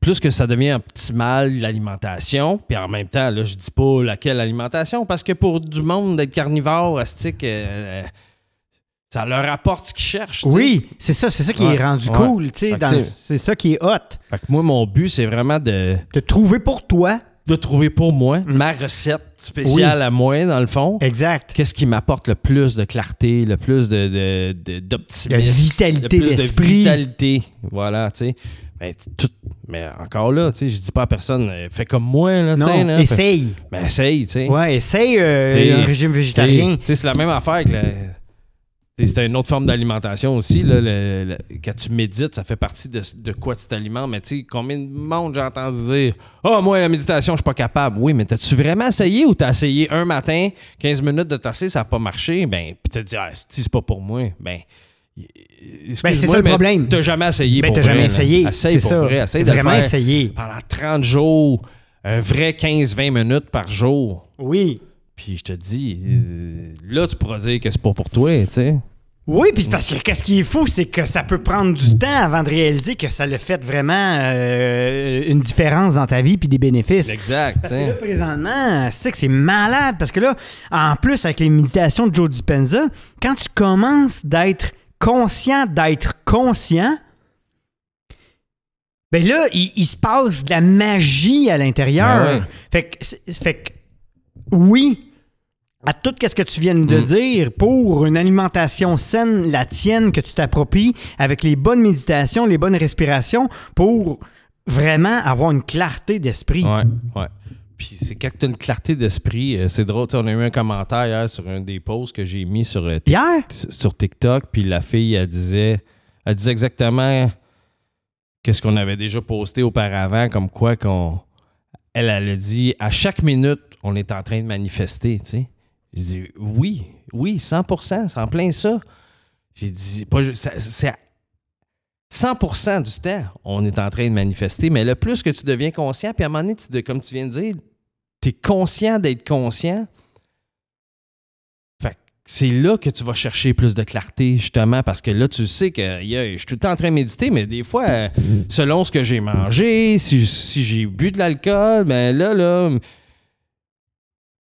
Plus que ça devient un petit mal, l'alimentation, puis en même temps, là, je dis pas laquelle alimentation, parce que pour du monde d'être carnivore, astique, euh, euh, ça leur apporte ce qu'ils cherchent. Oui, c'est ça, c'est ça qui est rendu cool, C'est ça qui est hot. moi, mon but, c'est vraiment de. De trouver pour toi de trouver pour moi mm. ma recette spéciale à moi, dans le fond. Exact. Qu'est-ce qui m'apporte le plus de clarté, le plus de, d'optimisme. De, vitalité, d'esprit. plus de vitalité. Voilà, tu sais. Mais, ben, tout, mais encore là, tu sais, je dis pas à personne, euh, fais comme moi, là, non, essaye. mais ben, essaye, tu sais. Ouais, essaye euh, un régime végétarien. Tu sais, c'est la même affaire que... La, c'est une autre forme d'alimentation aussi. quand tu médites, ça fait partie de, quoi tu t'alimentes. Mais tu sais, combien de monde j'ai entendu dire Ah, oh, moi, la méditation, je suis pas capable. Oui, mais t'as-tu vraiment essayé ou t'as essayé un matin, 15 minutes de tasser, ça n'a pas marché? Ben, puis t'as dit Ah, c'est pas pour moi. Ben, ben, c'est ça le problème. T'as jamais essayé. Ben, t'as jamais essayé. Essaye pour vrai. Essaye de vraiment Pendant 30 jours, un vrai 15-20 minutes par jour. Oui. Puis je te dis, euh, là, tu pourras dire que c'est pas pour toi, tu sais. Oui, puis parce que qu'est-ce qui est fou, c'est que ça peut prendre du temps avant de réaliser que ça le fait vraiment euh, une différence dans ta vie puis des bénéfices. Exact. Parce hein. là, présentement, c'est que c'est malade parce que là, en plus avec les méditations de Joe Dispenza, quand tu commences d'être conscient d'être conscient, ben là, il, se passe de la magie à l'intérieur. Ben fait que, fait que oui à tout ce que tu viens de mm. dire pour une alimentation saine, la tienne que tu t'appropries, avec les bonnes méditations, les bonnes respirations, pour vraiment avoir une clarté d'esprit. Oui, oui. Puis c'est quand tu as une clarté d'esprit, euh, c'est drôle. On a eu un commentaire hier sur un des posts que j'ai mis sur, euh, sur TikTok. Puis la fille, elle disait, elle disait exactement qu'est-ce qu'on avait déjà posté auparavant, comme quoi qu'on elle, elle a dit à chaque minute, on est en train de manifester. Tu sais. J'ai dit oui, oui, 100 c'est en plein ça. J'ai dit, c'est 100 du temps, on est en train de manifester, mais le plus que tu deviens conscient, puis à un moment donné, comme tu viens de dire, tu es conscient d'être conscient, c'est là que tu vas chercher plus de clarté, justement, parce que là, tu sais que je suis tout le temps en train de méditer, mais des fois, euh, selon ce que j'ai mangé, si, si j'ai bu de l'alcool, ben là, là,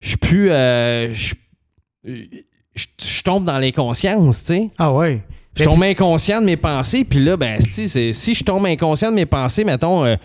je suis plus. Euh, je, tombe dans l'inconscience, tu sais. Ah ouais. Je tombe inconscient de mes pensées, puis là, ben, si, si je tombe inconscient de mes pensées, mettons. Euh,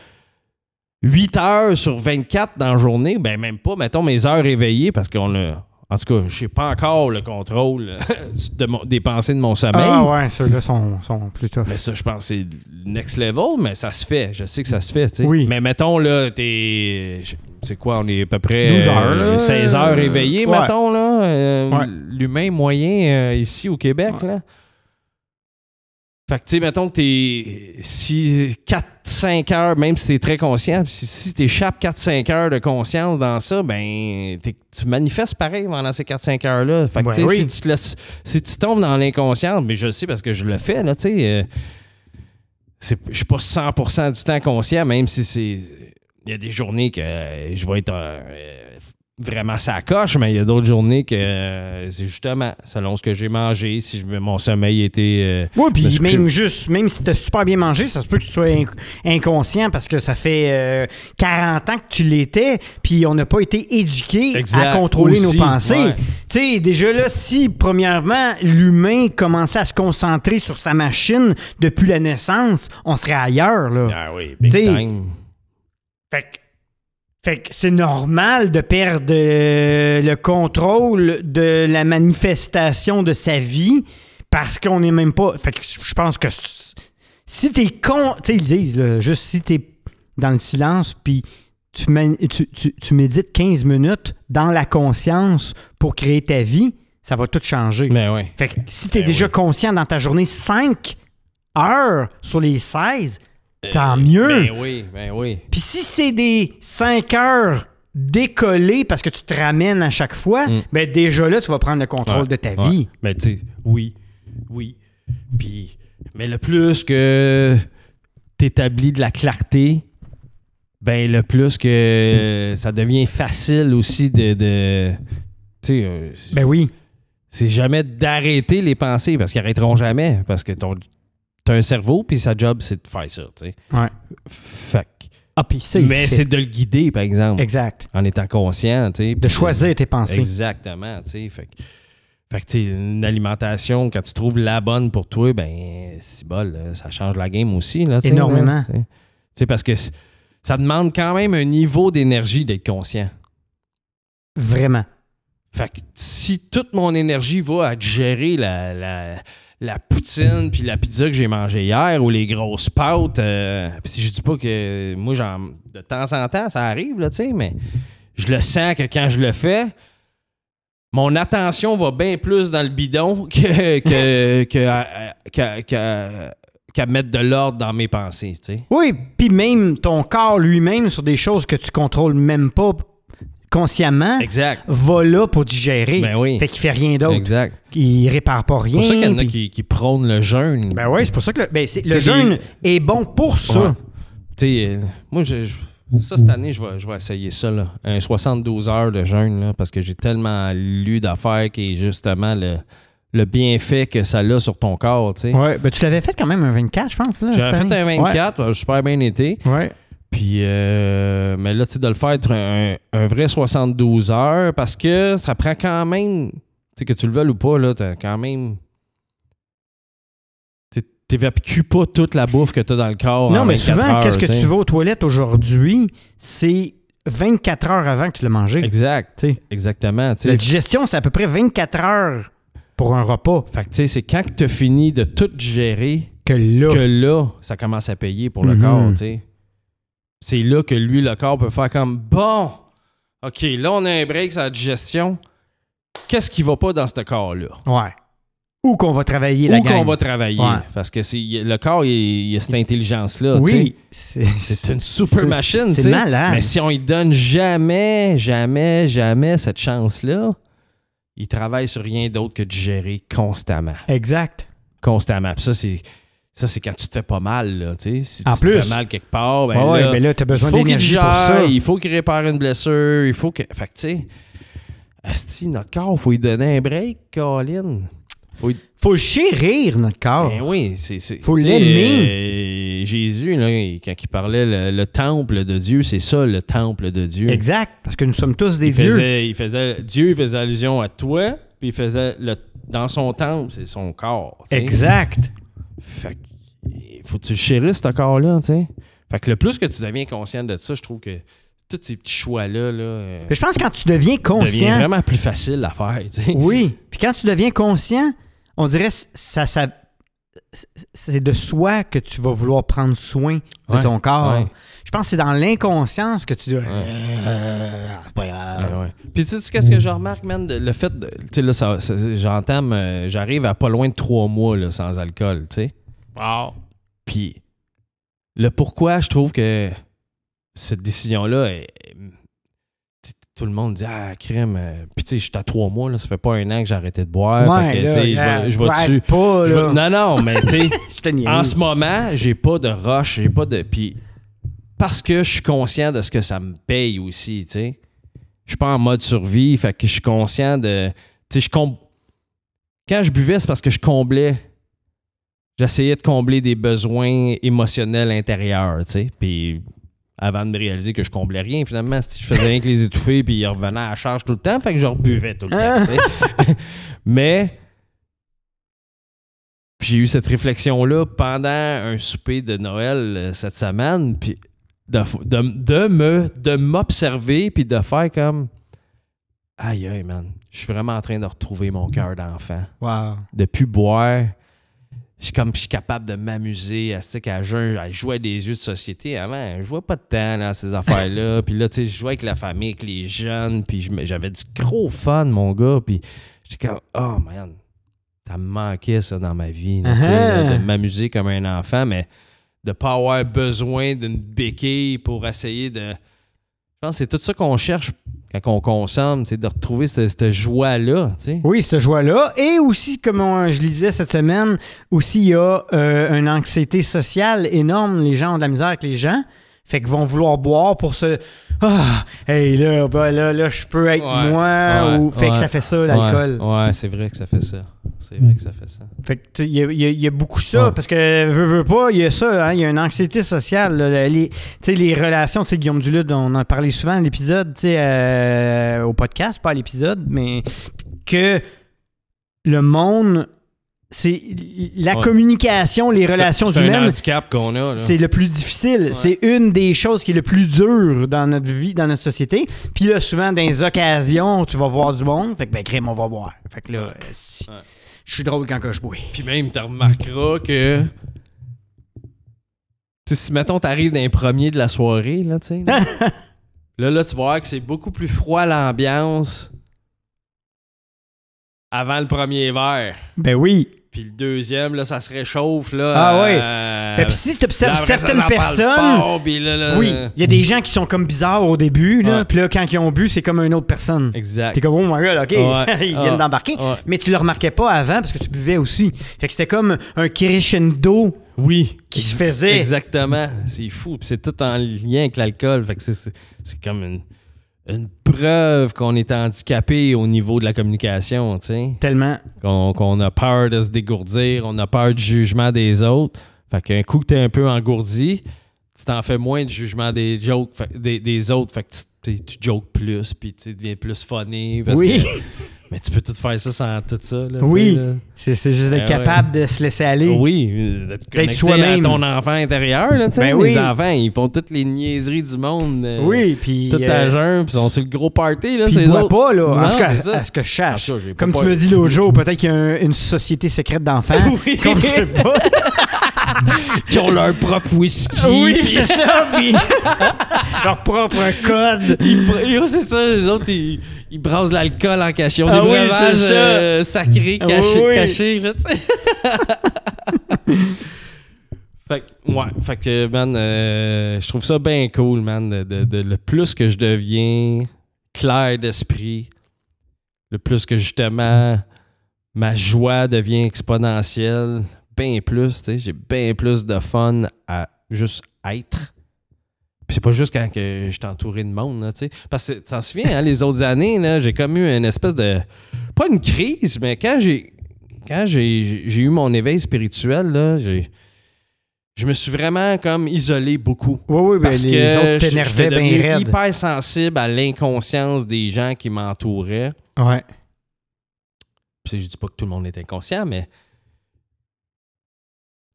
huit 8 heures sur 24 dans la journée, ben même pas, mettons mes heures réveillées parce qu'on a, en tout cas, je n'ai pas encore le contrôle <laughs> des pensées de mon sommeil. Ah ouais, ceux-là sont, plutôt... Mais ça, je pense c'est next level, mais ça se fait. Je sais que ça se fait. Oui. Mais mettons, là, t'es. C'est quoi, on est à peu près 12 heures, là, 16 euh, heures éveillées, mettons, là. Euh, l'humain moyen euh, ici au Québec, là. Fait que, tu sais, mettons que t'es. Si 4-5 heures, même si t'es très conscient, si, si t'échappes 4-5 heures de conscience dans ça, ben, tu manifestes pareil pendant ces 4-5 heures-là. Fait que, ben si, tu sais, si tu tombes dans l'inconscient, mais ben, je le sais parce que je le fais, là, tu sais. Euh, je suis pas 100% du temps conscient, même si c'est. Il y a des journées que euh, je vais être. Euh, vraiment ça coche, mais il y a d'autres journées que c'est justement selon ce que j'ai mangé, si mon sommeil était. Euh, oui, puis même juste, même si tu as super bien mangé, ça se peut que tu sois inconscient parce que ça fait 40 euh, ans que tu l'étais, puis on n'a pas été éduqué à contrôler nos pensées. Tu sais, déjà là, si premièrement l'humain commençait à se concentrer sur sa machine depuis la naissance, on serait ailleurs. Là. Ah oui, Fait que fait que c'est normal de perdre euh, le contrôle de la manifestation de sa vie parce qu'on n'est même pas. Fait que je pense que si t'es con. Tu sais, ils disent, juste si t'es dans le silence, puis tu, tu, tu, médites 15 minutes dans la conscience pour créer ta vie, ça va tout changer. Mais ben oui. Fait que si t'es ben déjà conscient dans ta journée 5 heures sur les 16, tant euh, mieux. Ben oui, ben oui. Puis si c'est des cinq heures décollées parce que tu te ramènes à chaque fois, mm. ben déjà là, tu vas prendre le contrôle de ta vie. Mais ben, tu oui, oui. Puis, mais le plus que t'établis de la clarté, ben le plus que ça devient facile aussi de. de euh, ben oui. C'est jamais d'arrêter les pensées parce qu'ils arrêteront jamais. Parce que ton, t'as un cerveau, puis sa job, c'est de faire ça, tu sais. Ouais. Fait ah, Mais c'est de le guider, par exemple. Exact. En étant conscient, tu sais. De choisir tes pensées. Exactement, tu sais. Fait que, fait tu une alimentation, quand tu trouves la bonne pour toi, ben, c'est bol, ça change la game aussi, là, Énormément. Tu sais, parce que ça demande quand même un niveau d'énergie d'être conscient. Vraiment. Fait que si toute mon énergie va à gérer la la poutine puis la pizza que j'ai mangé hier ou les grosses pâtes. Euh, puis je dis pas que moi, j'en, de temps en temps, ça arrive, là, tu sais, mais je le sens que quand je le fais, mon attention va bien plus dans le bidon <laughs> que, que, qu'à mettre de l'ordre dans mes pensées. Tu sais. Oui, puis même ton corps lui-même sur des choses que tu contrôles même pas consciemment exact. va là pour digérer. Ben fait qu'il fait rien d'autre. Exact. Il répare pas rien. C'est pour ça qu'il y en a qui, prônent le jeûne. Ben oui, c'est pour ça que le, ben, jeûne est bon pour ça. moi, ça, cette année, je vais, essayer ça. Là. Un 72 heures de jeûne, parce que j'ai tellement lu d'affaires qui est justement le bienfait que ça a sur ton corps, tu ben tu l'avais fait quand même un 24, je pense. J'avais fait un 24, euh, super bien été. Ouais. Puis, euh, mais là, tu sais, de le faire être un, vrai 72 heures parce que ça prend quand même, tu sais, que tu le veuilles ou pas, là, t'as quand même. T'évacues pas toute la bouffe que t'as dans le corps. Non, mais souvent, qu'est-ce que tu vas aux toilettes aujourd'hui, c'est 24 heures avant que tu l'aies mangé. Exact. sais, Exactement. La digestion, c'est à peu près 24 heures pour un repas. Fait que, tu sais, c'est quand tu as fini de tout gérer que là, là ça commence à payer pour le mhm. corps, tu c'est là que lui, le corps, peut faire comme bon, OK, là, on a un break sur la digestion. Qu'est-ce qui va pas dans ce corps-là? Ouais. Ou qu'on va travailler la Ou qu'on va travailler. Parce que le corps, il, a cette intelligence-là. Oui. C'est une super machine. C'est malade. Mais si on lui donne jamais, jamais, jamais cette chance-là, il travaille sur rien d'autre que de gérer constamment. Exact. Constamment. Puis ça, c'est ça, c'est quand tu te fais pas mal, là, tu sais. Si tu te fais mal quelque part, ben ouais, là, tu ben là, besoin pour ça. Il faut qu'il répare une blessure, il faut que... Fait que, tu sais, asti, notre corps, faut lui donner un break, Colin. Faut, faut chérir, notre corps. Ben oui, c'est... Faut l'aimer. Euh, Jésus, là, quand il parlait le, temple de Dieu, c'est ça, le temple de Dieu. Exact, parce que nous sommes tous des dieux. il faisait, Dieu faisait allusion à toi, puis il faisait... le Dans son temple, c'est son corps. Exact. Fait que, faut que tu chérisses cet accord là tu sais. Fait que le plus que tu deviens conscient de ça, je trouve que tous ces petits choix-là. Là, euh, je pense que quand tu deviens conscient. C'est vraiment plus facile à faire, tu sais. Oui. Puis quand tu deviens conscient, on dirait ça, ça c'est de soi que tu vas vouloir prendre soin de ton corps. Je pense que c'est dans l'inconscience que tu dois. Ouais. Euh, ah, Puis tu sais, qu'est-ce que je remarque, man? Le fait. Tu sais, là, euh, J'arrive à pas loin de trois mois sans alcool, tu sais. Puis le pourquoi, je trouve que cette décision-là est tout le monde dit Ah, crème. Euh, puis, tu sais, je à trois mois, là, ça fait pas un an que j'ai arrêté de boire. je vais tu Non, non, mais, tu sais, <laughs> en ce moment, j'ai pas de rush, j'ai pas de. Puis, parce que je suis conscient de ce que ça me paye aussi, tu sais. Je suis pas en mode survie, fait que je suis conscient de. Tu sais, je Quand je buvais, c'est parce que je comblais. J'essayais de combler des besoins émotionnels intérieurs, tu sais. Puis avant de me réaliser que je comblais rien. Finalement, si je faisais rien que les étouffer, puis ils revenaient à charge tout le temps, fait que je rebuvais tout le temps. Ah! <laughs> Mais j'ai eu cette réflexion-là pendant un souper de Noël euh, cette semaine, puis de, me m'observer, puis de faire comme Aïe, aïe, man, je suis vraiment en train de retrouver mon cœur d'enfant. Wow. De plus boire, je suis comme je suis capable de m'amuser à, ce' jouer, à jouer des jeux de société. Avant, je jouais pas de temps là, ces affaires-là. <laughs> puis là, tu sais, je jouais avec la famille, avec les jeunes. Puis j'avais du gros fun, mon gars. Puis j'étais comme, oh man, ça me manquait ça dans ma vie. Uh-huh. de m'amuser comme un enfant, mais de pas avoir besoin d'une béquille pour essayer de. Je pense c'est tout ça qu'on cherche qu'on consomme, c'est de retrouver cette, joie-là. Oui, cette joie-là. Et aussi, comme je je disais cette semaine, aussi il y a euh, une anxiété sociale énorme. Les gens ont de la misère avec les gens. Fait qu'ils vont vouloir boire pour se. Ah, hey, là, ben là, là, je peux être moi. ou... Fait que ça fait ça, l'alcool. Ouais, c'est vrai que ça fait ça. C'est vrai que ça fait ça. Fait que, il y, a beaucoup ça, parce que, veux, veux pas, il y a ça, hein, il y a une anxiété sociale. tu les, les relations, tu sais, Guillaume Duluth, on en parlé souvent à l'épisode, tu sais, euh, au podcast, pas à l'épisode, mais que le monde c'est la communication, les relations humaines. C'est le plus difficile. C'est une des choses qui est le plus dure dans notre vie, dans notre société. Puis là, souvent, dans les occasions, tu vas voir du monde. Fait que, ben, Grim, on va boire. Fait que là, euh, je suis drôle quand que je bois. Puis même, tu remarqueras que. si, mettons, t'arrives dans les premiers de la soirée, là, tu sais... là, <laughs> tu vas que c'est beaucoup plus froid l'ambiance avant le premier verre. Ben oui. Puis le deuxième, là, ça se réchauffe. Là, ah oui. Euh, puis si tu observes certaines personnes. oui. Il y a des gens qui sont comme bizarres au début. Là, Puis là, quand ils ont bu, c'est comme une autre personne. Exact. T'es comme, oh my god, OK. <laughs> Ils viennent d'embarquer. Mais tu le remarquais pas avant parce que tu buvais aussi. Fait que c'était comme un crescendo. Oui. Qui se faisait. Exactement. C'est fou. c'est tout en lien avec l'alcool. Fait que c'est comme une une preuve qu'on est handicapé au niveau de la communication, tu sais. Tellement. Qu'on a peur de se dégourdir, on a peur du jugement des autres. Fait qu'un coup que t'es un peu engourdi, tu t'en fais moins de jugement des, jokes, des, autres. Fait que tu, jokes plus, puis tu deviens plus funny. <laughs> Mais tu peux tout faire ça sans tout ça. Là, oui, c'est juste d'être eh capable de se laisser aller. Oui, euh, d'être connecté à ton enfant intérieur. Là, ben Les enfants, ils font toutes les niaiseries du monde. Euh, oui, puis... Tout à euh, jeun, puis ils le gros party. Là, ils ont pas, là. en tout cas, à ce que je cherche. comme tu me dis <laughs> l'autre jour, peut-être qu'il y a une société secrète d'enfants. Oui. je ne sais pas. <laughs> qui ont leur propre whisky. Oui, c'est ça. <laughs> leur propre code. Ils... c'est ça, les autres, ils il brassent l'alcool en cachet. On des ah oui, breuvages ah caché <laughs> fait que, fait que, man, euh, je trouve ça bien cool, man. De, le plus que je deviens clair d'esprit, le plus que justement ma joie devient exponentielle, bien plus, tu j'ai bien plus de fun à juste être c'est pas juste quand je suis entouré de monde, tu sais. Parce que tu t'en souviens, hein, les autres années, là, j'ai comme eu une espèce de. Pas une crise, mais quand j'ai. Quand j'ai eu mon éveil spirituel, là, j'ai. Je me suis vraiment comme isolé beaucoup. Oui, oui, ben, parce que les autres t'énervaient bien hyper sensible à l'inconscience des gens qui m'entouraient. Ouais. Puis je dis pas que tout le monde est inconscient, mais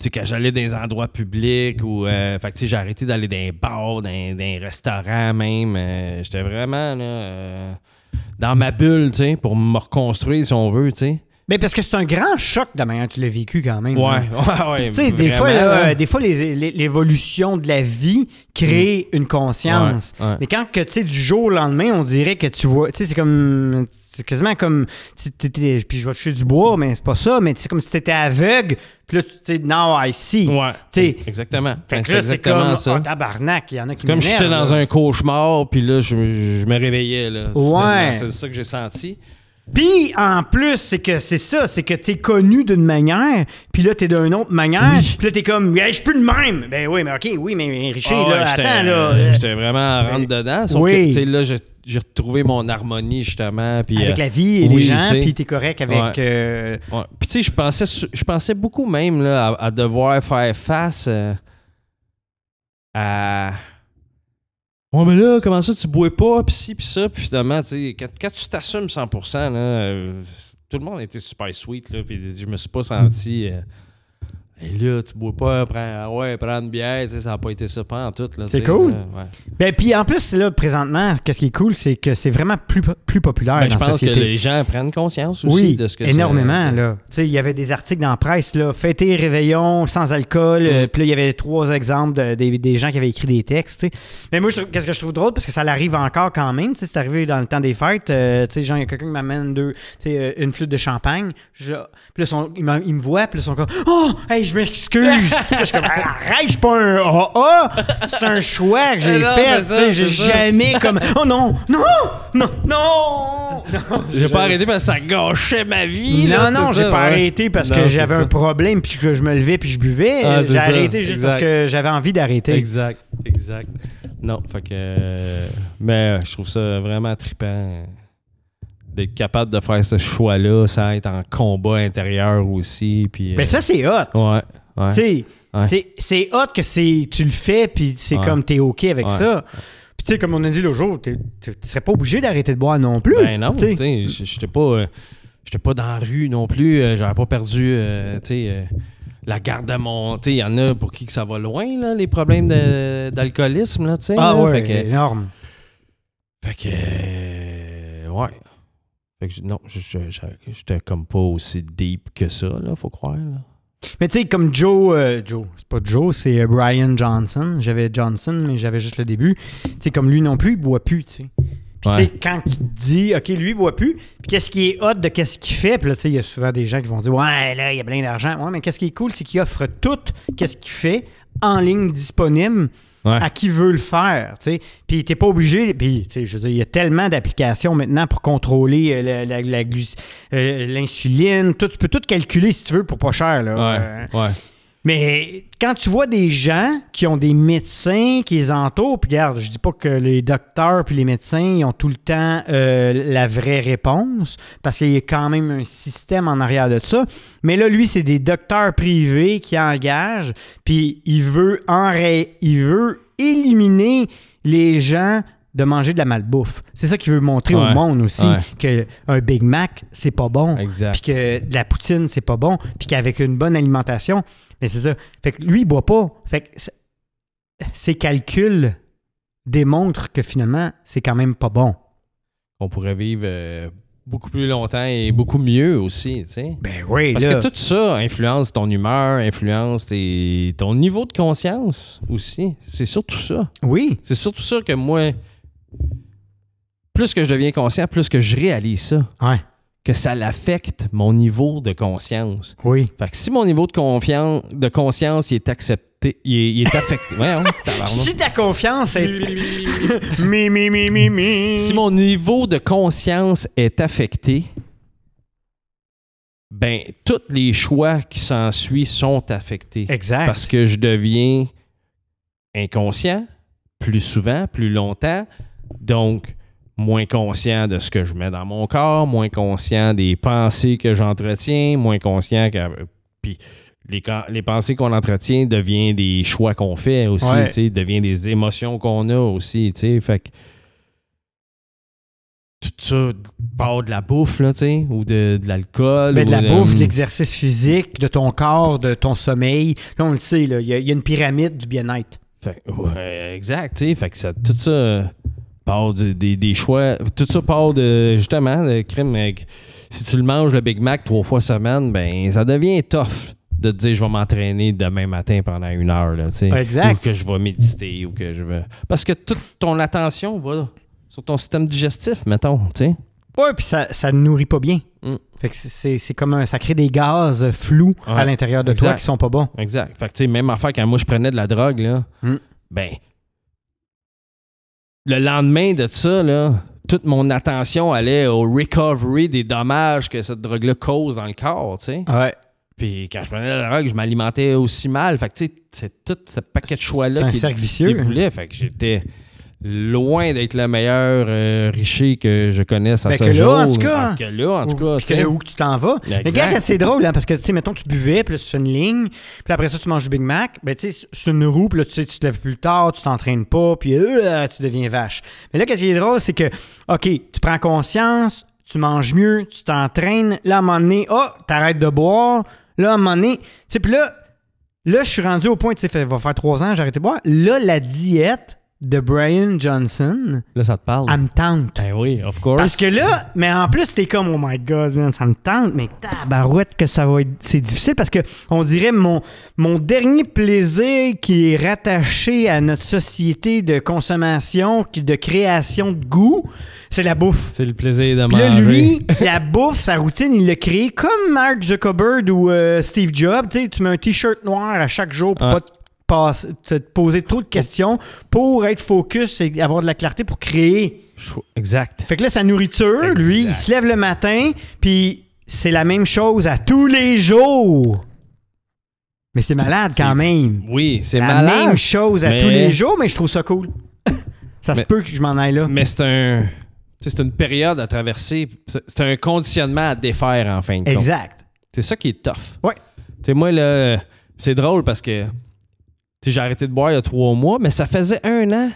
sais, quand j'allais dans des endroits publics ou. Euh, fait que, j'ai arrêté d'aller dans des bars, dans, des restaurants même. Euh, j'étais vraiment, là, euh, dans ma bulle, tu sais, pour me reconstruire, si on veut, tu sais. Mais parce que c'est un grand choc de manière que tu l'as vécu quand même. Ouais, hein. <laughs> oui, ouais, Tu sais, des fois, des fois l'évolution de la vie crée mm. une conscience. Mais quand que, tu sais, du jour au lendemain, on dirait que tu vois, tu sais, c'est comme c'est quasiment comme puis je vais toucher du bois mais c'est pas ça mais c'est comme si t'étais aveugle puis là tu sais now I see ouais exactement fait ben, que là c'est comme un ah, tabarnak il y en a qui comme j'étais dans un cauchemar puis là je, je me réveillais là ouais c'est ça que j'ai senti puis en plus, c'est que c'est ça, c'est que t'es connu d'une manière, puis là t'es d'une autre manière, puis là t'es comme, je suis plus le même. Ben oui, mais ok, oui, mais Richer, ah là, attends, là. Euh, euh, j'étais vraiment à rentrer dedans, sauf que, tu sais, là, j'ai retrouvé mon harmonie, justement. Puis, avec euh, la vie et les gens, puis t'es correct avec. Puis, tu sais, je pensais, je pensais beaucoup même là, à, devoir faire face à Ouais, mais là, comment ça, tu bois pas, pis ci, pis ça, pis finalement, tu sais, quand, tu t'assumes 100%, là, euh, tout le monde était super sweet, là, pis je me suis pas senti. Euh, et là, tu bois pas, prends, ah ouais, une bière, ça n'a pas été ça pendant tout. C'est cool. Ben, puis en plus, là, présentement, qu'est-ce qui est cool, c'est que c'est vraiment plus, plus populaire. Ben, je pense que les gens prennent conscience aussi de ce que c'est. Énormément, là. il y avait des articles dans la presse, là, fêter réveillon sans alcool. Euh, puis il y avait trois exemples des, gens qui avaient écrit des textes, Mais moi, qu'est-ce que je trouve drôle, parce que ça l'arrive encore quand même, c'est arrivé dans le temps des fêtes. Euh, tu sais, genre, il y a quelqu'un qui m'amène euh, une flûte de champagne. puis là, il, me voit, puis là, ils sont comme, oh, je m'excuse. je <laughs> ben, arrête, je suis pas un AA. C'est un choix que j'ai fait. J'ai jamais comme, oh non, non, non, non. <laughs> j'ai pas arrêté parce que ça gâchait ma vie. Non, non, j'ai pas arrêté parce que j'avais un problème puis que je me levais puis je buvais. Ah, j'ai arrêté juste parce que j'avais envie d'arrêter. Exact, exact. Non, fait que. Euh, mais je trouve ça vraiment trippant d'être capable de faire ce choix-là, ça être en combat intérieur aussi. Puis, Mais euh, ça, c'est hot. Ouais. ouais. sais, C'est hot que tu le fais, puis c'est comme comme t'es OK avec ça. Puis, tu sais, comme on a dit l'autre jour, tu serais pas obligé d'arrêter de boire non plus. Ben non, tu sais, j'étais pas, euh, j'étais pas dans la rue non plus. Je euh, J'avais pas perdu, tu sais la garde à mon. Il y en a pour qui que ça va loin, là, les problèmes d'alcoolisme. Ah là, ouais, fait que, énorme. Fait que. ouais, fait je, non, j'étais comme pas aussi deep que ça, là, faut croire. Mais tu sais, comme Joe, euh, Joe, c'est pas Joe, c'est euh, Brian Johnson. J'avais Johnson, mais j'avais juste le début. Tu sais, comme lui non plus, il boit plus, tu sais. quand il dit, OK, lui, il boit plus, puis qu'est-ce qui est hot de qu'est-ce qu'il fait, puis là, tu sais, il y a souvent des gens qui vont dire, ouais, là, il y a plein d'argent. Ouais, mais qu'est-ce qui est cool, c'est qu'il offre tout, qu'est-ce qu'il fait, en ligne disponible à qui veut le faire. sais. Puis t'es pas obligé. Puis je veux dire, il y a tellement d'applications maintenant pour contrôler euh, euh, l'insuline. La, tu peux tout calculer si tu veux pour pas cher. Là. ouais. Euh, mais quand tu vois des gens qui ont des médecins qui les entourent, puis regarde, je dis pas que les docteurs puis les médecins ont tout le temps euh, la vraie réponse, parce qu'il y a quand même un système en arrière de ça. Mais là, lui, c'est des docteurs privés qui engagent, puis il veut il veut éliminer les gens de manger de la malbouffe. C'est ça qu'il veut montrer au monde aussi qu'un que un Big Mac c'est pas bon, puis que de la poutine c'est pas bon, puis qu'avec une bonne alimentation, mais c'est ça. Fait que lui, il boit pas. Fait que ses calculs démontrent que finalement, c'est quand même pas bon. On pourrait vivre euh, beaucoup plus longtemps et beaucoup mieux aussi, tu sais. Ben oui. Parce que tout ça influence ton humeur, influence ton niveau de conscience aussi. C'est surtout ça. Oui. C'est surtout ça que moi, plus que je deviens conscient, plus que je réalise ça. Ouais que ça l'affecte mon niveau de conscience. Oui. Fait que si mon niveau de, confiance, de conscience est accepté, il est, affecté. <laughs> si ta confiance est. Si mon niveau de conscience est affecté, ben, tous les choix qui s'ensuivent sont affectés. Exact. Parce que je deviens inconscient plus souvent, plus longtemps. Donc, moins conscient de ce que je mets dans mon corps, moins conscient des pensées que j'entretiens, moins conscient que. Puis les, les pensées qu'on entretient deviennent des choix qu'on fait aussi, tu deviennent des émotions qu'on a aussi, tu sais. Fait que. Tout ça part de la bouffe, là, tu sais, ou de, l'alcool. Mais de la bouffe, de hum. l'exercice physique, de ton corps, de ton sommeil. Là, on le sait, là. il y, a une pyramide du bien-être. Fait, exact, tu sais. Fait que tout ça part des, choix. Tout ça part de, justement, de crime. Si tu le manges, le Big Mac, trois fois semaine, ben ça devient tough de te dire je vais m'entraîner demain matin pendant une heure. Là, exact. Ou que je vais méditer ou que je vais. Parce que toute ton attention va sur ton système digestif, mettons. sais. Ouais, puis ça, ça nourrit pas bien. Mm. Fait que c'est comme un, ça crée des gaz flous à l'intérieur de toi qui sont pas bons. Exact. Fait que tu sais, même affaire quand moi je prenais de la drogue, là, mm. ben le lendemain de ça, toute mon attention allait au recovery des dommages que cette drogue-là cause dans le corps, tu sais. Ouais. Puis quand je prenais la drogue, je m'alimentais aussi mal. Fait que, tu sais, c'est tout ce paquet de choix-là qui, qui voulait. Hein. Fait que j'étais loin d'être la meilleure euh, que je connaisse à ben, ce que jour. Là, en tout cas, ah, que là, en tout cas. où que tu t'en vas. Mais gars, c'est drôle, hein, parce que, tu sais, mettons, tu buvais, puis là, fais une ligne, puis après ça, tu manges du Big Mac. Ben, tu sais, c'est une roue, puis là, tu, sais, tu te lèves plus tard, tu t'entraînes pas, puis euh, tu deviens vache. Mais là, qu'est-ce qui est drôle, c'est que, OK, tu prends conscience, tu manges mieux, tu t'entraînes. Là, à un moment donné, oh, t'arrêtes de boire. Là, à un moment donné, tu sais, puis là, là, je suis rendu au point, tu sais, il va faire trois ans, j'ai arrêté de boire. Là, la diète de Brian Johnson. Là, ça te parle. Ça me tente. Ben oui, of course. Parce que là, mais en plus, t'es comme, oh my god, ça me tente, mais tabarouette que ça va être. C'est difficile parce que, on dirait, mon, mon dernier plaisir qui est rattaché à notre société de consommation, de création de goût, c'est la bouffe. C'est le plaisir de manger. Là, lui, <laughs> la bouffe, sa routine, il l'a créé comme Mark Zuckerberg ou euh, Steve Jobs. Tu sais, tu mets un t-shirt noir à chaque jour pour pas te te poser trop de questions pour être focus et avoir de la clarté pour créer. Exact. Fait que là, sa nourriture, lui, il se lève le matin, puis c'est la même chose à tous les jours. Mais c'est malade quand même. Oui, c'est malade. La même chose à tous les jours, mais je trouve ça cool. <laughs> ça se peut que je m'en aille là. Mais c'est un. C'est une période à traverser. C'est un conditionnement à défaire en fin de compte. Exact. C'est ça qui est tough. Oui. c'est moi, là, c'est drôle parce que j'ai arrêté de boire il y a trois mois, mais ça faisait un an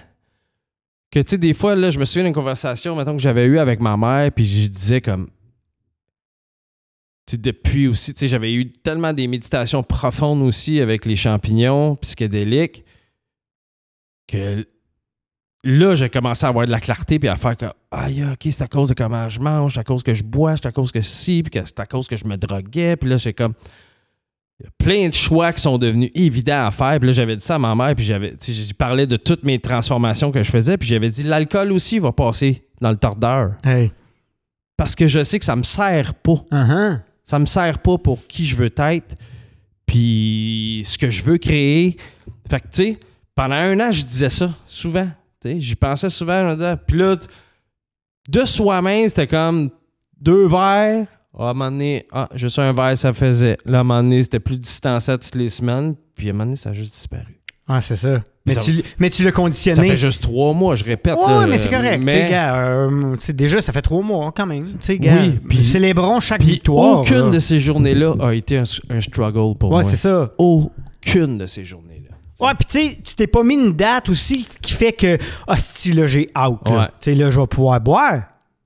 que, tu des fois, là, je me souviens d'une conversation, mettons, que j'avais eue avec ma mère, puis je disais comme. depuis aussi, j'avais eu tellement des méditations profondes aussi avec les champignons psychédéliques que là, j'ai commencé à avoir de la clarté puis à faire que, aïe, ok, c'est à cause de comment je mange, c'est à cause que je bois, c'est à cause que si, puis c'est à cause que je me droguais, puis là, j'ai comme, plein de choix qui sont devenus évidents à faire. Puis là, j'avais dit ça à ma mère, puis j'avais, j'ai parlais de toutes mes transformations que je faisais, puis j'avais dit l'alcool aussi va passer dans le tordeur. Parce que je sais que ça me sert pas. Ça uh-huh. ne Ça me sert pas pour qui je veux être, puis ce que je veux créer. Fait que, tu sais, pendant un an, je disais ça, souvent. J'y pensais souvent, je puis là, de soi-même, c'était comme deux verres, ah, à un moment donné, ah, juste un verre, ça faisait. Là, à un moment donné, c'était plus distancé toutes les semaines. Puis à un moment donné, ça a juste disparu. Ah, c'est ça. Mais, tu, tu l'as conditionné. Ça fait juste trois mois, je répète. Oui, mais c'est correct. Mais... Euh, déjà, ça fait trois mois quand même. Gars, oui, puis célébrons chaque victoire. Aucune de ces journées-là a été un, struggle pour ouais, c'est ça. Aucune de ces journées. là Ouais, puis tu sais, tu t'es pas mis une date aussi qui fait que, si, là, j'ai out. Tu sais, là, je vais pouvoir boire.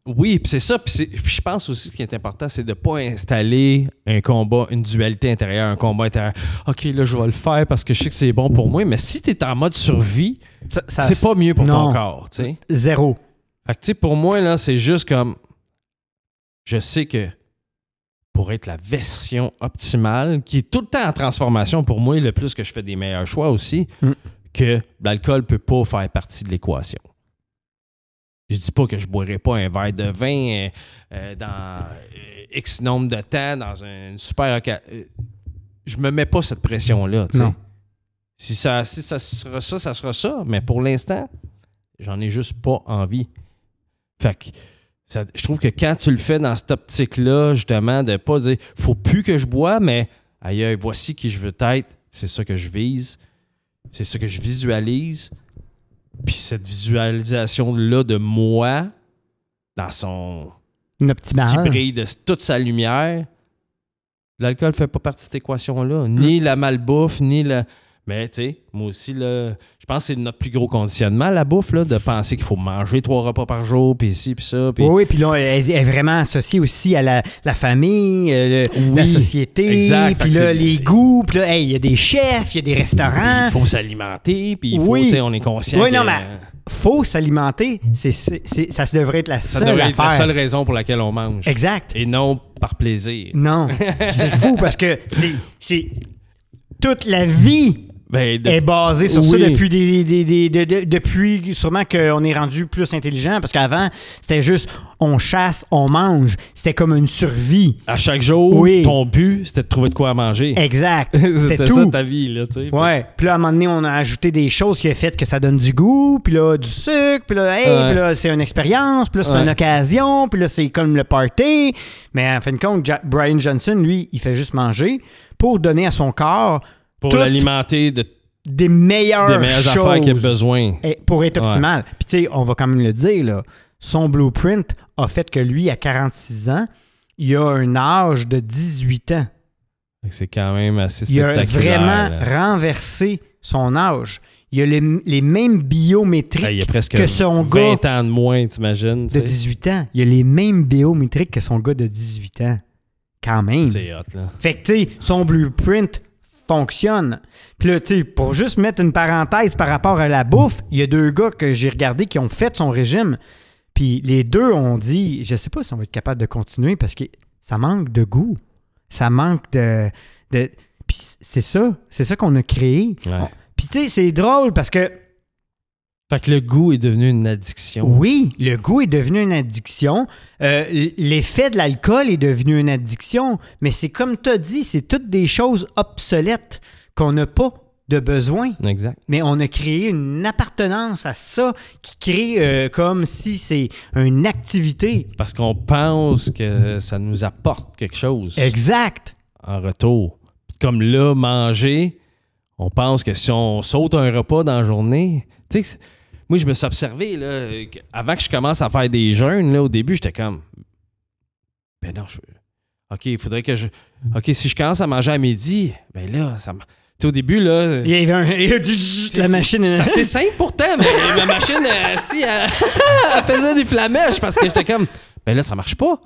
Oui, puis c'est ça. Puis je pense aussi ce qui est important, c'est de ne pas installer un combat, une dualité intérieure, un combat intérieur. OK, là, je vais le faire parce que je sais que c'est bon pour moi, mais si tu es en mode survie, c'est pas mieux pour ton corps. Zéro. Fait pour moi, là, c'est juste comme. Je sais que pour être la version optimale, qui est tout le temps en transformation pour moi, le plus que je fais des meilleurs choix aussi, mm. que l'alcool peut pas faire partie de l'équation. Je dis pas que je boirai pas un verre de vin euh, euh, dans euh, X nombre de temps, dans une super Je me mets pas cette pression-là. Si ça, ça sera ça, ça sera ça. Mais pour l'instant, j'en ai juste pas envie. Fait je trouve que quand tu le fais dans cette optique-là, justement, de pas dire faut plus que je bois, mais ailleurs, voici qui je veux être. C'est ça que je vise. C'est ça que je visualise. Puis cette visualisation-là de moi, dans son. Qui brille de toute sa lumière, l'alcool fait pas partie de cette équation-là. Ni hein? la malbouffe, ni la. Mais tu sais, moi aussi, là, je pense que c'est notre plus gros conditionnement, la bouffe, là, de penser qu'il faut manger trois repas par jour, puis ici, puis ça. Oui, puis là, elle est vraiment associée aussi à la, famille, euh, la société, puis là, les goûts, là, il y a des chefs, il y a des restaurants. Il faut s'alimenter, puis il faut, oui. tu on est conscient. Oui, non, mais faut s'alimenter, c'est, ça devrait être la seule devrait être la seule raison pour laquelle on mange. Exact. Et non par plaisir. Non. <laughs> c'est fou parce que c'est toute la vie ben, est basé sur ça depuis des, sûrement qu'on est rendu plus intelligent parce qu'avant c'était juste on chasse on mange c'était comme une survie à chaque jour ton but c'était de trouver de quoi manger exact <laughs> c'était tout. ça ta vie là tu ouais puis là à un moment donné on a ajouté des choses qui ont fait que ça donne du goût puis là du sucre puis là, c'est une expérience puis là c'est une occasion puis là c'est comme le party mais en fin de compte Brian Johnson lui il fait juste manger pour donner à son corps pour l'alimenter de des meilleures, des meilleures qu'il a besoin. pour être optimal. Puis tu sais, on va quand même le dire, là, son blueprint a fait que lui, à 46 ans, il a un âge de 18 ans. C'est quand même assez spectaculaire. Il a vraiment renversé son âge. Il a les, mêmes biométriques ben, que son gars. 20 ans de moins, t'imagines? De 18 ans. Il a les mêmes biométriques que son gars de 18 ans. Quand même. C'est hot, là. Fait que, tu sais, son blueprint fonctionne. Puis là, tu pour juste mettre une parenthèse par rapport à la bouffe, il y a deux gars que j'ai regardés qui ont fait son régime. Puis les deux ont dit, je sais pas si on va être capable de continuer parce que ça manque de goût. Ça manque de... Puis c'est ça, c'est ça qu'on a créé. Puis tu sais, c'est drôle parce que fait que le goût est devenu une addiction. Oui, le goût est devenu une addiction. Euh, l'effet de l'alcool est devenu une addiction. Mais c'est comme tu as dit, c'est toutes des choses obsolètes qu'on n'a pas de besoin. Exact. Mais on a créé une appartenance à ça qui crée euh, comme si c'est une activité. Parce qu'on pense que ça nous apporte quelque chose. Exact. En retour. Comme là, manger, on pense que si on saute un repas dans la journée, tu sais, moi, je me suis observé, là, avant que je commence à faire des jeûnes, là, au début, j'étais comme. Ben non, je. OK, il faudrait que je. OK, si je commence à manger à midi, ben là, ça. Tu sais, au début, là. Il y avait La machine. Hein. C'est assez simple pourtant, mais ma machine, euh, si, elle, <laughs> elle, faisait des flamèches parce que j'étais comme. Ben là, ça marche pas.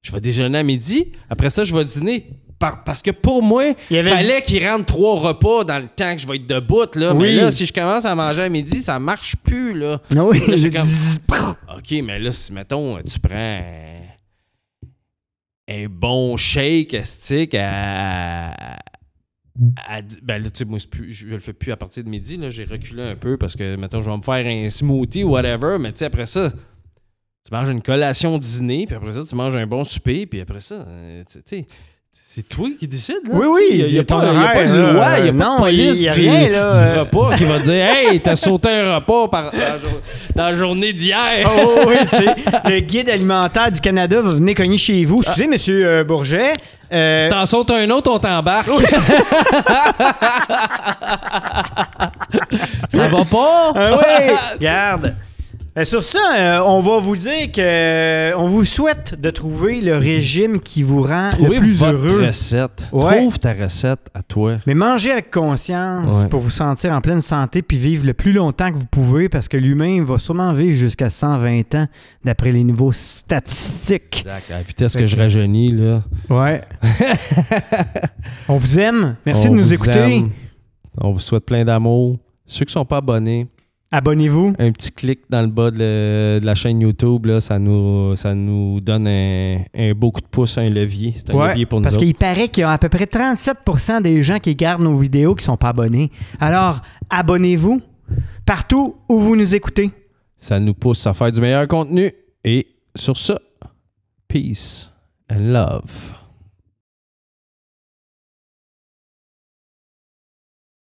Je vais déjeuner à midi. Après ça, je vais dîner parce que pour moi, il fallait qu'il rentre trois repas dans le temps que je vais être debout. Là. Mais là, si je commence à manger à midi, ça marche plus. Là. Ah oui. OK, mais là, si, mettons, tu prends un, bon shake stick à. ben là, tu sais, moi, je le fais plus à partir de midi. là. J'ai reculé un peu parce que, mettons, je vais me faire un smoothie ou whatever. Mais tu sais, après ça, tu manges une collation dîner, puis après ça, tu manges un bon souper, puis après ça, euh, tu sais c'est toi qui décides, là? Oui, oui. Il n'y a, pas de loi, il n'y a pas de police y a du, repas qui va dire Hey, t'as sauté un repas par, dans, la, journée d'hier. Oh, oh, oh oui, le guide alimentaire du Canada va venir cogner chez vous. Excusez, ah. monsieur euh, Bourget. Euh, t'en sautes un autre, on t'embarque. <laughs> Ça va pas? Ah oui, regarde. Euh, sur ça, euh, on va vous dire que euh, on vous souhaite de trouver le régime qui vous rend le plus heureux. recette. Trouve ta recette à toi. Mais mangez avec conscience pour vous sentir en pleine santé puis vivre le plus longtemps que vous pouvez parce que l'humain va sûrement vivre jusqu'à 120 ans d'après les niveaux statistiques. Exact. À la vitesse que je rajeunis, là. Ouais. <laughs> on vous aime. Merci de nous écouter. On vous souhaite plein d'amour. Ceux qui sont pas abonnés, Abonnez-vous. Un petit clic dans le bas de, la chaîne YouTube, là, ça, nous, ça nous donne un, beau coup de pouce, un levier. C'est un levier pour nous. Parce qu'il paraît qu'il y a à peu près 37 des gens qui regardent nos vidéos qui ne sont pas abonnés. Alors, abonnez-vous partout où vous nous écoutez. Ça nous pousse à faire du meilleur contenu. Et sur ça, peace and love.